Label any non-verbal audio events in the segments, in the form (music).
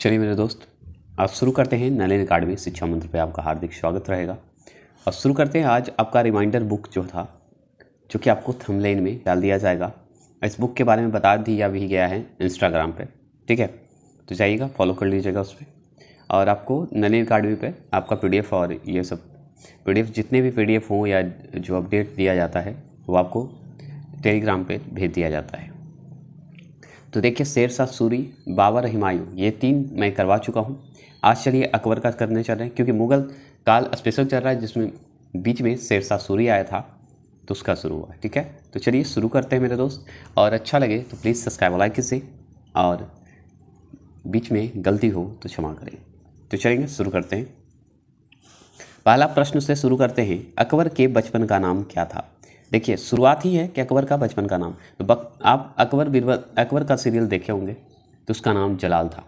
चलिए मेरे दोस्त आप शुरू करते हैं नलिन अकाडमी शिक्षा मंत्र पे आपका हार्दिक स्वागत रहेगा अब शुरू करते हैं आज आपका रिमाइंडर बुक जो था जो कि आपको थमलेन में डाल दिया जाएगा इस बुक के बारे में बता दिया भी गया है इंस्टाग्राम पर ठीक है तो जाइएगा फॉलो कर लीजिएगा उस पर और आपको नलिन अकाडमी पर आपका पी और ये सब पी जितने भी पी हों या जो अपडेट दिया जाता है वो आपको टेलीग्राम पर भेज दिया जाता है तो देखिए शेर शाह सूरी बाबर हुमायूं ये तीन मैं करवा चुका हूँ आज चलिए अकबर का करने चल रहे हैं क्योंकि मुग़ल काल स्पेशल चल रहा है जिसमें बीच में शेर शाह सूरी आया था तो उसका शुरू हुआ ठीक है तो चलिए शुरू करते हैं मेरे दोस्त और अच्छा लगे तो प्लीज़ सब्सक्राइब लाइक कीजिए और बीच में गलती हो तो क्षमा करें तो चलेंगे शुरू करते हैं पहला प्रश्न से शुरू करते हैं अकबर के बचपन का नाम क्या था देखिए शुरुआत ही है कि अकबर का बचपन का नाम तो बक आप अकबर बीरबल अकबर का सीरियल देखे होंगे तो उसका नाम जलाल था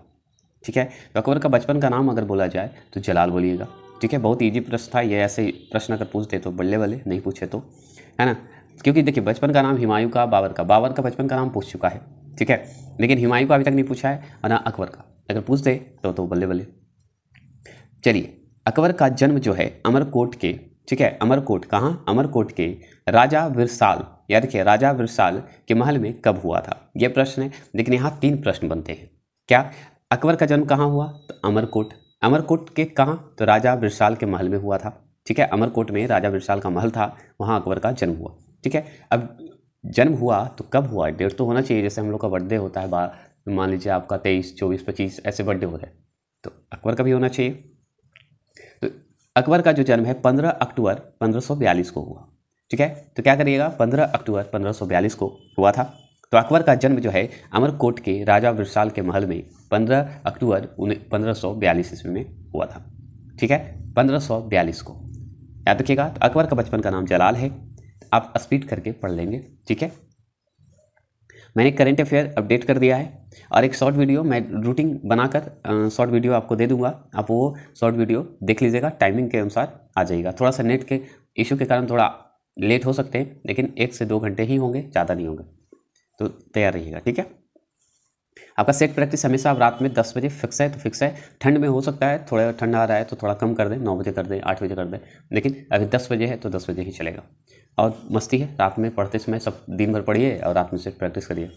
ठीक है तो अकबर का बचपन का नाम अगर बोला जाए तो जलाल बोलिएगा ठीक है बहुत ईजी प्रश्न था ये ऐसे प्रश्न अगर पूछते तो बल्ले वाले नहीं पूछे तो है ना क्योंकि देखिए बचपन का नाम हिमायू का बाबर का बाबर का बचपन का नाम पूछ चुका है ठीक है लेकिन हिमायू का अभी तक नहीं पूछा है और ना अकबर का अगर पूछ दे तो तो बल्ले बल्ले चलिए अकबर का जन्म जो है अमरकोट के ठीक है अमरकोट कहाँ अमरकोट के राजा विरसाल याद रखिए राजा विरसाल के महल में कब हुआ था यह प्रश्न है लेकिन यहाँ तीन प्रश्न बनते हैं क्या अकबर का जन्म कहाँ हुआ तो अमरकोट अमरकोट के कहाँ तो राजा विरसाल के महल में हुआ था ठीक है अमरकोट में राजा विरसाल का महल था वहाँ अकबर का जन्म हुआ ठीक है अब जन्म हुआ तो कब हुआ डेट तो होना चाहिए जैसे हम लोग का बर्थडे होता है मान लीजिए आपका तेईस चौबीस पच्चीस ऐसे बर्थडे हो जाए हैं तो अकबर का भी होना चाहिए तो अकबर का जो जन्म है पंद्रह अक्टूबर पंद्रह को हुआ ठीक है तो क्या करिएगा 15 अक्टूबर 1542 को हुआ था तो अकबर का जन्म जो है अमरकोट के राजा विशाल के महल में 15 अक्टूबर पंद्रह सौ ईस्वी में हुआ था ठीक है 1542 को याद रखिएगा तो अकबर का बचपन का नाम जलाल है आप स्पीड करके पढ़ लेंगे ठीक है मैंने करेंट अफेयर अपडेट कर दिया है और एक शॉर्ट वीडियो मैं रूटिंग बनाकर शॉर्ट वीडियो आपको दे दूंगा आप वो शॉर्ट वीडियो देख लीजिएगा टाइमिंग के अनुसार आ जाएगा थोड़ा सा नेट के इशू के कारण थोड़ा लेट हो सकते हैं लेकिन एक से दो घंटे ही होंगे ज़्यादा नहीं होंगे तो तैयार रहिएगा ठीक है आपका सेट प्रैक्टिस हमेशा आप रात में दस बजे फिक्स है तो फिक्स है ठंड में हो सकता है थोड़ा ठंड आ रहा है तो थोड़ा कम कर दें नौ बजे कर दें आठ बजे कर दें लेकिन अभी दस बजे है तो दस बजे ही चलेगा और मस्ती है रात में पढ़ते समय सब दिन भर पढ़िए और रात में सेट प्रैक्टिस करिए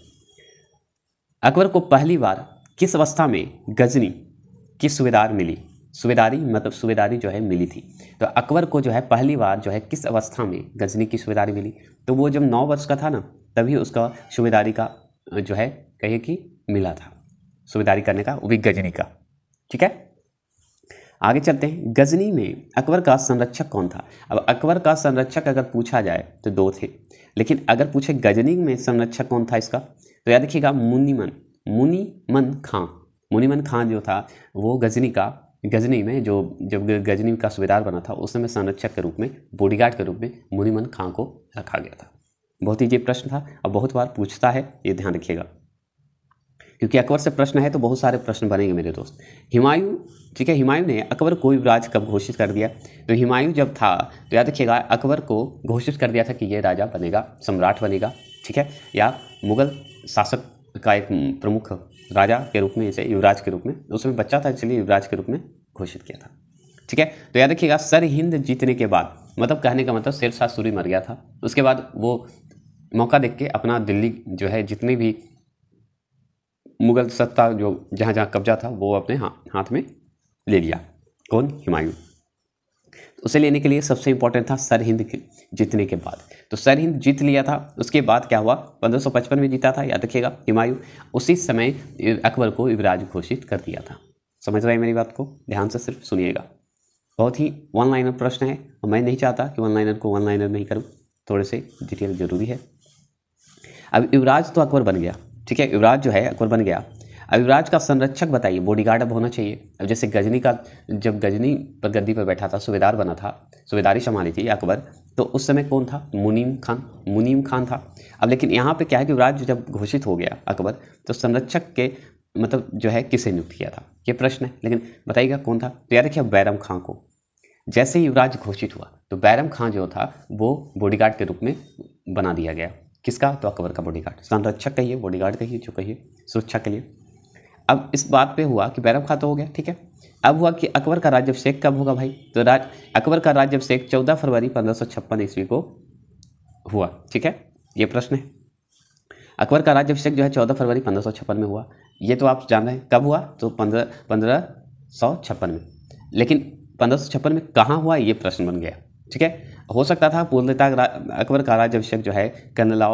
अकबर को पहली बार किस अवस्था में गजनी की सुबेदार मिली सुबेदारी मतलब सुबेदारी जो है मिली थी तो अकबर को जो है पहली बार जो है किस अवस्था में गजनी की सुबेदारी मिली तो वो जब नौ वर्ष का था ना तभी उसका सुबेदारी का जो है कहिए कि मिला था सुबेदारी करने का वो भी गजनी का ठीक है आगे चलते हैं गजनी में अकबर का संरक्षक कौन था अब अकबर का संरक्षक अगर पूछा जाए तो दो थे लेकिन अगर पूछे गजनी में संरक्षक कौन था इसका तो याद रखिएगा मुनीमन मुनीमन खां मुनिमन खां जो था वो गजनी का गजनी में जो जब गजनी का सुबेदार बना था उस समय संरक्षक के रूप में बॉडीगार्ड के रूप में मुनिमन खां को रखा गया था बहुत ही ये प्रश्न था अब बहुत बार पूछता है ये ध्यान रखिएगा क्योंकि अकबर से प्रश्न है तो बहुत सारे प्रश्न बनेंगे मेरे दोस्त हिमायूं ठीक है हिमायूं ने अकबर को युवराज कब घोषित कर दिया तो हिमायूं जब था तो याद रखिएगा अकबर को घोषित कर दिया था कि ये राजा बनेगा सम्राट बनेगा ठीक है या मुगल शासक का एक प्रमुख राजा के रूप में इसे युवराज के रूप में उसमें बच्चा था इसलिए युवराज के रूप में घोषित किया था ठीक है तो याद रखिएगा सर हिंद जीतने के बाद मतलब कहने का मतलब शेरशाह सूरी मर गया था उसके बाद वो मौका देख के अपना दिल्ली जो है जितने भी मुगल सत्ता जो जहाँ जहाँ कब्जा था वो अपने हाथ में ले लिया कौन हिमायूं उसे लेने के लिए सबसे इंपॉर्टेंट था सरहिंद के जीतने के बाद तो सरहिंद जीत लिया था उसके बाद क्या हुआ 1555 में जीता था याद रखिएगा हिमायू उसी समय अकबर को युवराज घोषित कर दिया था समझ रहे हैं मेरी बात को ध्यान से सिर्फ सुनिएगा बहुत ही वन लाइनर प्रश्न है और मैं नहीं चाहता कि वन लाइनर को वन लाइनर नहीं करूँ थोड़े से डिटेल जरूरी है अब युवराज तो अकबर बन गया ठीक है युवराज जो है अकबर बन गया युवराज का संरक्षक बताइए बॉडीगार्ड अब होना चाहिए अब जैसे गजनी का जब गजनी पर गद्दी पर बैठा था सूबेदार बना था सूबेदारी संभाली थी अकबर तो उस समय कौन था मुनीम खान मुनीम खान था अब लेकिन यहाँ पे क्या है कि युवराज जब घोषित हो गया अकबर तो संरक्षक के मतलब जो है किसे नियुक्त किया था ये प्रश्न है लेकिन बताइएगा कौन था तो याद रखिए बैरम खां को जैसे ही युवराज घोषित हुआ तो बैरम खां जो था वो बॉडीगार्ड के रूप में बना दिया गया किसका तो अकबर का बॉडीगार्ड संरक्षक कहिए बॉडीगार्ड कहिए जो कहिए सुरक्षा के लिए अब इस बात पे हुआ कि बैरम तो हो गया ठीक है अब हुआ कि अकबर का राज्यभिषेक कब होगा भाई तो राज अकबर का राज्यभिषेक चौदह फरवरी पंद्रह सौ छप्पन ईस्वी को हुआ ठीक है ये प्रश्न है अकबर का राज्यभिषेक जो है चौदह फरवरी पंद्रह सौ छप्पन में हुआ ये तो आप जान रहे हैं कब हुआ तो पंद्रह पंद्रह सौ छप्पन में लेकिन पंद्रह सौ छप्पन में कहाँ हुआ ये प्रश्न बन गया ठीक है हो सकता था पूर्णता अकबर का राज्यभिषेक जो है कनला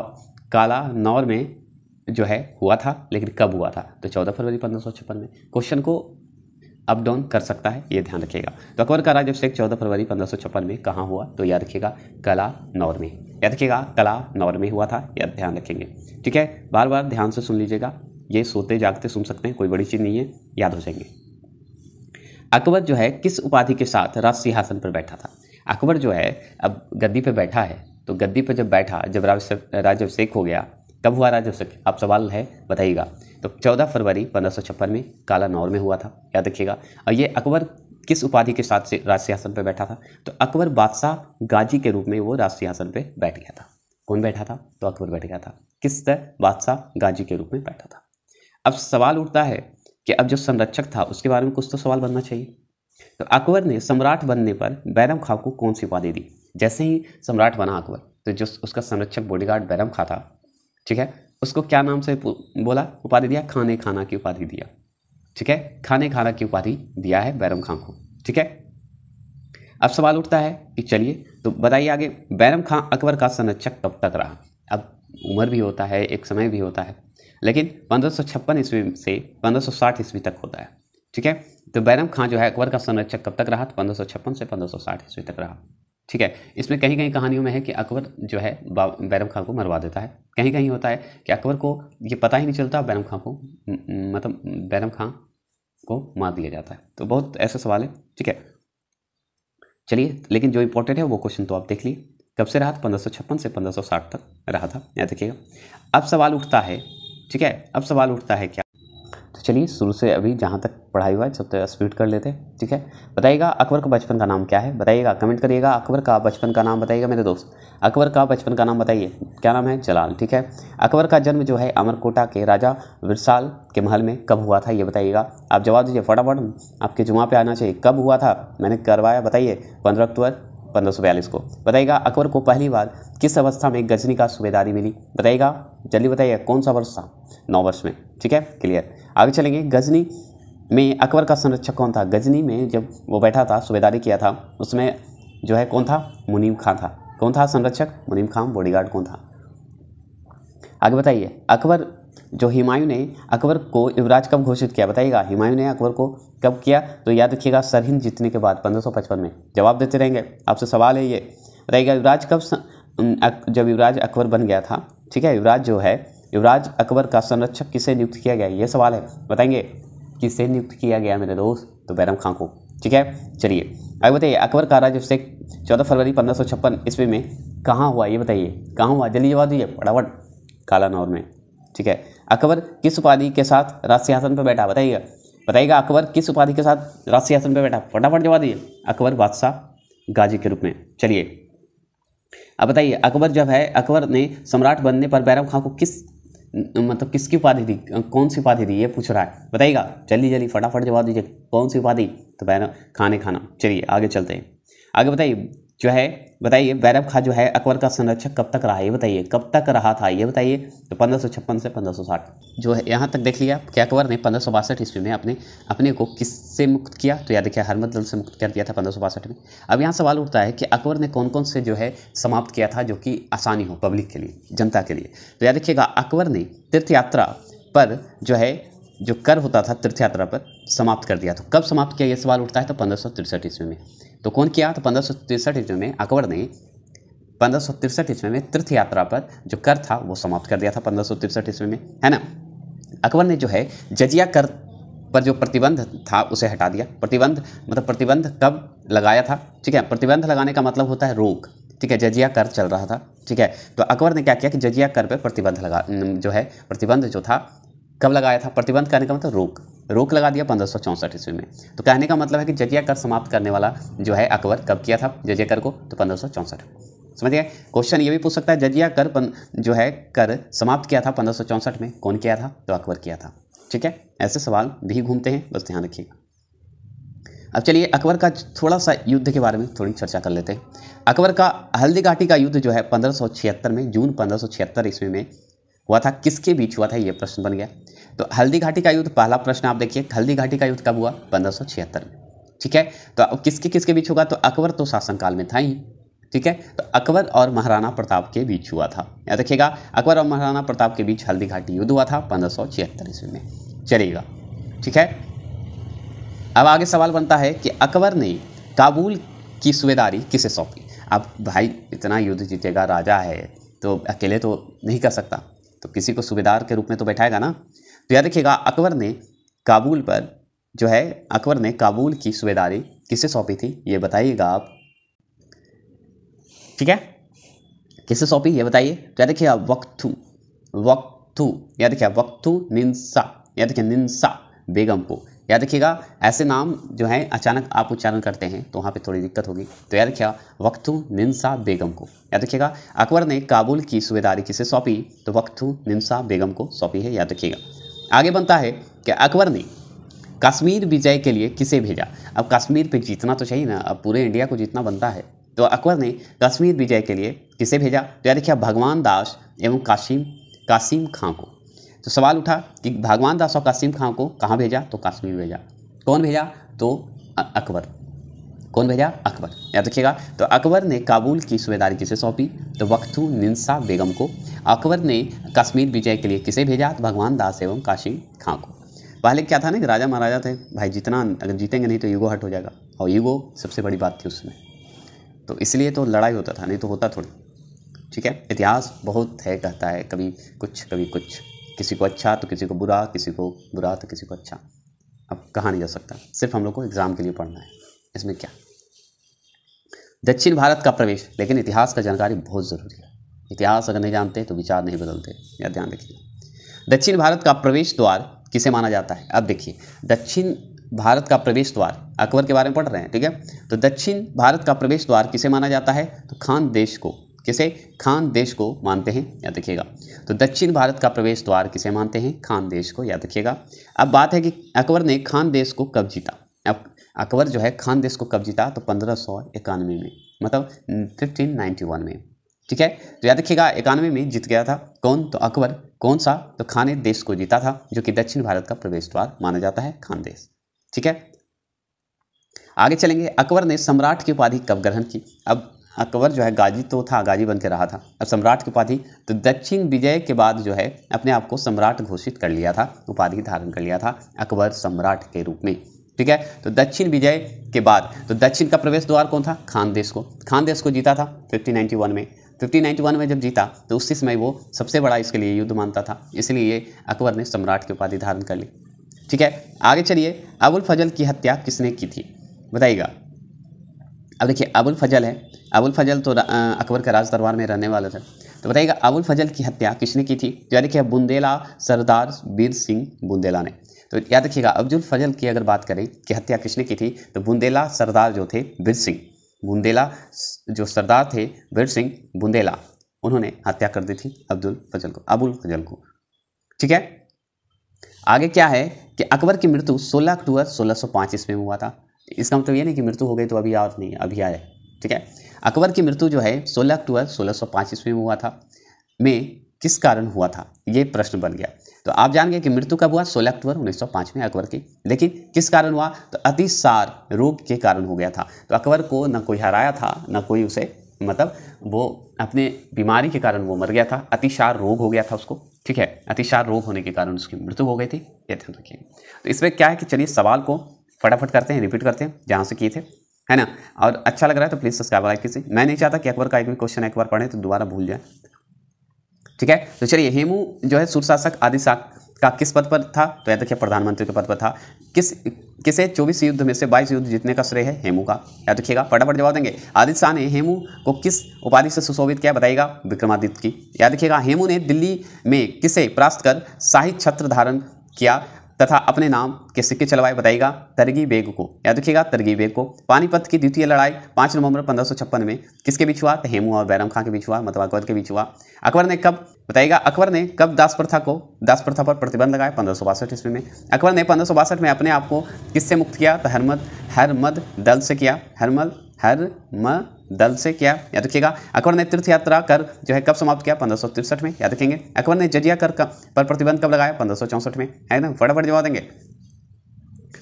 काला नौर में जो है हुआ था लेकिन कब हुआ था तो चौदह फरवरी पंद्रह में क्वेश्चन को अप डाउन कर सकता है ये ध्यान रखिएगा तो अकबर का राज्यभिषेक चौदह फरवरी पंद्रह में कहाँ हुआ तो याद रखिएगा कला नौर में याद रखिएगा कला नौर में हुआ था याद ध्यान रखेंगे ठीक है बार बार ध्यान से सुन लीजिएगा ये सोते जागते सुन सकते हैं कोई बड़ी चीज़ नहीं है याद हो जाएंगे अकबर जो है किस उपाधि के साथ राज सिंहासन पर बैठा था अकबर जो है अब गद्दी पर बैठा है तो गद्दी पर जब बैठा जब राज्यभिषेक हो गया कब हुआ राज अभिषेक आप सवाल है बताइएगा तो 14 फरवरी पंद्रह में काला नौर में हुआ था याद रखिएगा और ये अकबर किस उपाधि के साथ से राजसिंहासन पर बैठा था तो अकबर बादशाह गाजी के रूप में वो राजसिंहासन पर बैठ गया था कौन बैठा था तो अकबर बैठ गया था किस तरह बादशाह गाजी के रूप में बैठा था अब सवाल उठता है कि अब जो संरक्षक था उसके बारे में कुछ तो सवाल बनना चाहिए तो अकबर ने सम्राट बनने पर बैरम खां को कौन सी उपाधि दी जैसे ही सम्राट बना अकबर तो जो उसका संरक्षक बॉडीगार्ड बैरम खां था ठीक है उसको क्या नाम से बोला उपाधि दिया खाने खाना की उपाधि दिया ठीक है खाने खाना की उपाधि दिया है बैरम खां को ठीक है अब सवाल उठता है कि चलिए तो बताइए आगे बैरम खां अकबर का संरक्षक कब तक रहा अब उम्र भी होता है एक समय भी होता है लेकिन पंद्रह ईस्वी से पंद्रह ईस्वी तक होता है ठीक है तो बैरम खां जो है अकबर का संरक्षक कब तक रहा तो पंद्रह से पंद्रह ईस्वी तक रहा ठीक है इसमें कहीं कहीं कहानियों में है कि अकबर जो है बैरम खान को मरवा देता है कहीं कहीं होता है कि अकबर को ये पता ही नहीं चलता बैरम खां को मतलब बैरम खां को मार दिया जाता है तो बहुत ऐसा सवाल है ठीक है चलिए लेकिन जो इंपॉर्टेंट है वो क्वेश्चन तो आप देख लिए कब से रहा था पंद्रह से पंद्रह तक रहा था याद रखिएगा अब सवाल उठता है ठीक है अब सवाल उठता है क्या तो चलिए शुरू से अभी जहाँ तक पढ़ाई हुआ है सब तक स्पीड कर लेते हैं ठीक है बताइएगा अकबर का बचपन का नाम क्या है बताइएगा कमेंट करिएगा अकबर का बचपन का नाम बताइएगा मेरे दोस्त अकबर का बचपन का नाम बताइए क्या नाम है जलाल ठीक है अकबर का जन्म जो है अमरकोटा के राजा विरसाल के महल में कब हुआ था ये बताइएगा आप जवाब दीजिए फटाफट आपके जुमा पे आना चाहिए कब हुआ था मैंने करवाया बताइए पंद्रह अक्टूबर पंद्रह को बताइएगा अकबर को पहली बार किस अवस्था में गजनी का सूबेदारी मिली बताइएगा जल्दी बताइए कौन सा वर्ष था नौ वर्ष में ठीक है क्लियर आगे चलेंगे गजनी में अकबर का संरक्षक कौन था गजनी में जब वो बैठा था सूबेदारी किया था उसमें जो है कौन था मुनीम खां था कौन था संरक्षक मुनीम खां बॉडीगार्ड कौन था आगे बताइए अकबर जो हिमायूं ने अकबर को युवराज कब घोषित किया बताइएगा हिमायूं ने अकबर को कब किया तो याद रखिएगा सरहिंद जीतने के बाद 1555 में जवाब देते रहेंगे आपसे सवाल है ये बताइएगा युवराज कब जब युवराज अकबर बन गया था ठीक है युवराज जो है युवराज अकबर का संरक्षक किसे नियुक्त किया गया ये सवाल है बताएंगे किसे नियुक्त किया गया मेरे दोस्त तो बैरम खां को ठीक है चलिए आगे बताइए अकबर का से चौदह फरवरी पंद्रह सौ छप्पन ईस्वी में कहाँ हुआ ये बताइए कहाँ हुआ जल्दी जवाब दीजिए फटाफट कालानौर में ठीक है अकबर किस उपाधि के साथ राज पर बैठा बताइएगा बताइएगा अकबर किस उपाधि के साथ राज पर बैठा फटाफट जवाब दीजिए अकबर बादशाह गाजी के रूप में चलिए अब बताइए अकबर जब है अकबर ने सम्राट बनने पर बैरम खां को किस मतलब किसकी उपाधि थी कौन सी उपाधि थी ये पूछ रहा है बताइएगा जल्दी जल्दी फटाफट जवाब दीजिए कौन सी उपाधि तो बहनों खाने खाना चलिए आगे चलते हैं आगे बताइए जो है बताइए बैरव खां जो है अकबर का संरक्षक कब तक रहा ये बताइए कब तक रहा था ये बताइए तो पंद्रह से पंद्रह जो है यहाँ तक देख लिया कि अकबर ने पंद्रह ईस्वी में अपने अपने को किससे मुक्त किया तो याद देखिए हरमत दल से मुक्त कर दिया था पंद्रह में अब यहाँ सवाल उठता है कि अकबर ने कौन कौन से जो है समाप्त किया था जो कि आसानी हो पब्लिक के लिए जनता के लिए तो याद देखिएगा अकबर ने तीर्थ यात्रा पर जो है जो कर होता था तीर्थ यात्रा पर समाप्त कर दिया तो कब समाप्त किया ये सवाल उठता है तो पंद्रह ईस्वी में तो कौन किया तो पंद्रह सौ तिरसठ ईस्वी में अकबर ने पंद्रह सौ तिरसठ ईस्वी में तीर्थ यात्रा पर जो कर था वो समाप्त कर दिया था पंद्रह सौ तिरसठ ईस्वी में है ना अकबर ने जो है जजिया कर पर जो प्रतिबंध था उसे हटा दिया प्रतिबंध मतलब प्रतिबंध कब लगाया था ठीक है प्रतिबंध लगाने का मतलब होता है रोक ठीक है जजिया कर चल रहा था ठीक है तो अकबर ने क्या किया कि जजिया कर पर प्रतिबंध लगा जो है प्रतिबंध जो था कब लगाया था प्रतिबंध करने का मतलब रोक रोक लगा दिया पंद्रह सौ ईस्वी में तो कहने का मतलब है कि जजिया कर समाप्त करने वाला जो है अकबर कब किया था जजिया कर को तो पंद्रह सौ चौंसठ समझ क्वेश्चन ये भी पूछ सकता है जजिया कर पन, जो है कर समाप्त किया था पंद्रह सौ चौंसठ में कौन किया था तो अकबर किया था ठीक है ऐसे सवाल भी घूमते हैं बस ध्यान रखिएगा अब चलिए अकबर का थोड़ा सा युद्ध के बारे में थोड़ी चर्चा कर लेते हैं अकबर का हल्दी का युद्ध जो है पंद्रह में जून पंद्रह ईस्वी में हुआ था किसके बीच हुआ था ये प्रश्न बन गया तो हल्दी घाटी का युद्ध पहला प्रश्न आप देखिए हल्दी घाटी का युद्ध कब हुआ पंद्रह में ठीक है तो अब किसके किसके बीच होगा तो अकबर तो शासनकाल में था ही ठीक है तो अकबर और महाराणा प्रताप के बीच हुआ था याद रखिएगा अकबर और महाराणा प्रताप के बीच हल्दी घाटी युद्ध हुआ था पंद्रह सौ छिहत्तर ईस्वी में चलेगा ठीक है अब आगे सवाल बनता है कि अकबर ने काबुल की सुबेदारी किसे सौंपी अब भाई इतना युद्ध जीतेगा राजा है तो अकेले तो नहीं कर सकता तो किसी को सूबेदार के रूप में तो बैठाएगा ना तो याद रखिएगा अकबर ने काबुल पर जो है अकबर ने काबुल की सूबेदारी किसे सौंपी थी ये बताइएगा आप ठीक है किसे सौंपी ये बताइए तो याद रखिएगा वक्तू वक्तू याद रखिए वक्तू निंसा याद रखिए निंसा बेगम को याद रखिएगा ऐसे नाम जो हैं अचानक आप उच्चारण करते हैं तो वहाँ पे थोड़ी दिक्कत होगी तो याद रखिएगा वक्तु निन्सा बेगम को याद रखिएगा अकबर ने काबुल की सूबेदारी किसे सौंपी तो वक्तु निन्सा बेगम को सौंपी है याद रखिएगा आगे बनता है कि अकबर ने कश्मीर विजय के लिए किसे भेजा अब कश्मीर पर जीतना तो चाहिए ना अब पूरे इंडिया को जीतना बनता है तो अकबर ने कश्मीर विजय के लिए किसे भेजा तो याद रखिएगा भगवान दास एवं काशिम कासिम खां को तो सवाल उठा कि भगवान दास और कासिम खां को कहाँ भेजा तो कश्मीर भेजा कौन भेजा तो अकबर कौन भेजा अकबर याद रखिएगा तो अकबर ने काबुल की सूबेदारी किसे सौंपी तो वक्तू निंसा बेगम को अकबर ने कश्मीर विजय के लिए किसे भेजा तो भगवान दास एवं काशिम खां को पहले क्या था ना कि राजा महाराजा थे भाई जितना अगर जीतेंगे नहीं तो युगो हट हो जाएगा और युगो सबसे बड़ी बात थी उसमें तो इसलिए तो लड़ाई होता था नहीं तो होता थोड़ी ठीक है इतिहास बहुत है कहता है कभी कुछ कभी कुछ किसी को अच्छा तो किसी को बुरा किसी को बुरा तो किसी को अच्छा अब कहा नहीं जा सकता सिर्फ हम लोग को एग्ज़ाम के लिए पढ़ना है इसमें क्या दक्षिण भारत का प्रवेश लेकिन इतिहास का जानकारी बहुत ज़रूरी है इतिहास अगर नहीं जानते तो विचार नहीं बदलते या ध्यान रखिए दक्षिण भारत का प्रवेश द्वार किसे माना जाता है अब देखिए दक्षिण भारत का प्रवेश द्वार अकबर के बारे में पढ़ रहे हैं ठीक है तो दक्षिण भारत का प्रवेश द्वार किसे माना जाता है तो खान देश को किसे खान देश को मानते हैं याद रखिएगा तो दक्षिण भारत का प्रवेश द्वार किसे मानते हैं खान देश को याद रखिएगा अब बात है कि अकबर ने खान देश को कब जीता अब अकबर जो है खान देश को कब जीता तो पंद्रह सौ इक्यानवे में मतलब फिफ्टीन नाइन्टी वन में ठीक है तो याद रखिएगा इक्यानवे में जीत गया था कौन तो अकबर कौन सा तो खान देश को जीता था जो कि दक्षिण भारत का प्रवेश द्वार माना जाता है खान देश ठीक है आगे चलेंगे अकबर ने सम्राट की उपाधि कब ग्रहण की अब अकबर जो है गाजी तो था गाजी बन के रहा था अब सम्राट की उपाधि तो दक्षिण विजय के बाद जो है अपने आप को सम्राट घोषित कर लिया था उपाधि धारण कर लिया था अकबर सम्राट के रूप में ठीक है तो दक्षिण विजय के बाद तो दक्षिण का प्रवेश द्वार कौन था खानदेश को खानदेश को जीता था फिफ्टीन नाइन्टी वन में फिफ्टीन नाइन्टी वन में जब जीता तो उसी समय वो सबसे बड़ा इसके लिए युद्ध मानता था इसलिए अकबर ने सम्राट की उपाधि धारण कर ली ठीक है आगे चलिए अबुल फजल की हत्या किसने की थी बताइएगा अब देखिए अबुल फजल है अबुल फजल तो अकबर का राज दरबार में रहने वाला था तो बताइएगा अबुल फजल की हत्या किसने की थी तो याद कि बुंदेला सरदार वीर सिंह बुंदेला ने तो याद रखिएगा अब्दुल फजल की अगर बात करें कि हत्या किसने की थी तो बुंदेला सरदार जो थे वीर सिंह बुंदेला जो सरदार थे वीर सिंह बुंदेला उन्होंने हत्या कर दी थी अब्दुल फजल को अबुल फजल को ठीक है आगे क्या है कि अकबर की मृत्यु 16 अक्टूबर 1605 ईस्वी में हुआ था इसका मतलब ये नहीं कि मृत्यु हो गई तो अभी और नहीं अभी आए ठीक है अकबर की मृत्यु जो है 16 अक्टूबर 1605 ईस्वी में हुआ था में किस कारण हुआ था ये प्रश्न बन गया तो आप जान गए कि मृत्यु कब हुआ 16 अक्टूबर 1905 में अकबर की लेकिन किस कारण हुआ तो अतिसार रोग के कारण हो गया था तो अकबर को ना कोई हराया था ना कोई उसे मतलब वो अपने बीमारी के कारण वो मर गया था अतिशार रोग हो गया था उसको ठीक है अतिशार रोग होने के कारण उसकी मृत्यु हो गई थी ये ध्यान रखिए तो इसमें क्या है कि चलिए सवाल को फटाफट करते हैं रिपीट करते हैं जहाँ से किए थे है ना और अच्छा लग रहा है तो प्लीज़ सब्सक्राइब लाइक कीजिए मैं नहीं चाहता कि अखबार का एक भी क्वेश्चन एक बार पढ़ें तो दोबारा भूल जाए ठीक है तो चलिए हेमू जो है सुरशासक आदि शाक का किस पद पर था तो याद रखिए प्रधानमंत्री के पद पर था किस किसे चौबीस युद्ध में से बाईस युद्ध जीतने का श्रेय है हेमू का याद रखिएगा फटाफट जवाब देंगे आदित्य शाह ने हेमू को किस उपाधि से सुशोभित किया बताइएगा विक्रमादित्य की याद रखिएगा हेमू ने दिल्ली में किसे परास्त कर शाही छत्र धारण किया तथा अपने नाम के सिक्के चलवाए बताएगा तरगी बेग को याद रखिएगा तरगी बेग को पानीपत की द्वितीय लड़ाई पाँच नवंबर पंद्रह में किसके बीच हुआ तो हेमू और बैरम खां के बीच हुआ मतलब अकबर के बीच हुआ अकबर ने कब बताएगा अकबर ने कब दास प्रथा को दास प्रथा पर प्रतिबंध लगाया पंद्रह ईस्वी में अकबर ने पंद्रह में अपने आप को किससे मुक्त किया तो हरमद हरमद दल से किया हरमल हर म दल से किया याद रखिएगा अकबर ने तीर्थ यात्रा कर जो है कब समाप्त किया पंद्रह में याद रखेंगे अकबर ने जजिया कर पर प्रतिबंध कब लगाया पंद्रह में है ना फटाफट जवाब देंगे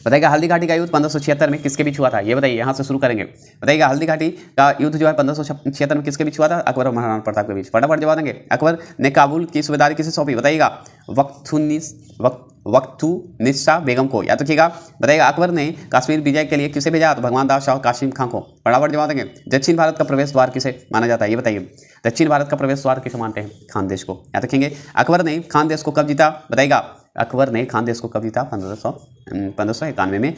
बताएगा हल्दी घाटी का युद्ध पंद्रह में किसके बीच हुआ था ये बताइए यहाँ से शुरू करेंगे बताइएगा हल्दी घाटी का युद्ध जो है पंद्रह में किसके बीच हुआ था अकबर और महाराणा प्रताप के बीच फटाफट जवाब देंगे अकबर ने काबुल की सुबेदारी किसे सौंपी बताइएगा वक्तुनिस वक्त वक्तु निस्सा बेगम को याद रखिएगा बताएगा अकबर ने कश्मीर विजय के लिए किसे भेजा तो भगवान दास शाह काशिम खां को फटाफट जवाब देंगे दक्षिण भारत का प्रवेश द्वार किसे माना जाता है ये बताइए दक्षिण भारत का प्रवेश द्वार किसे मानते हैं खानदेश को याद रखेंगे अकबर ने खानदेश को कब जीता बताएगा अकबर ने खानदेश को कब जीता पंद्रह सौ पंद्रह सौ इक्यानवे में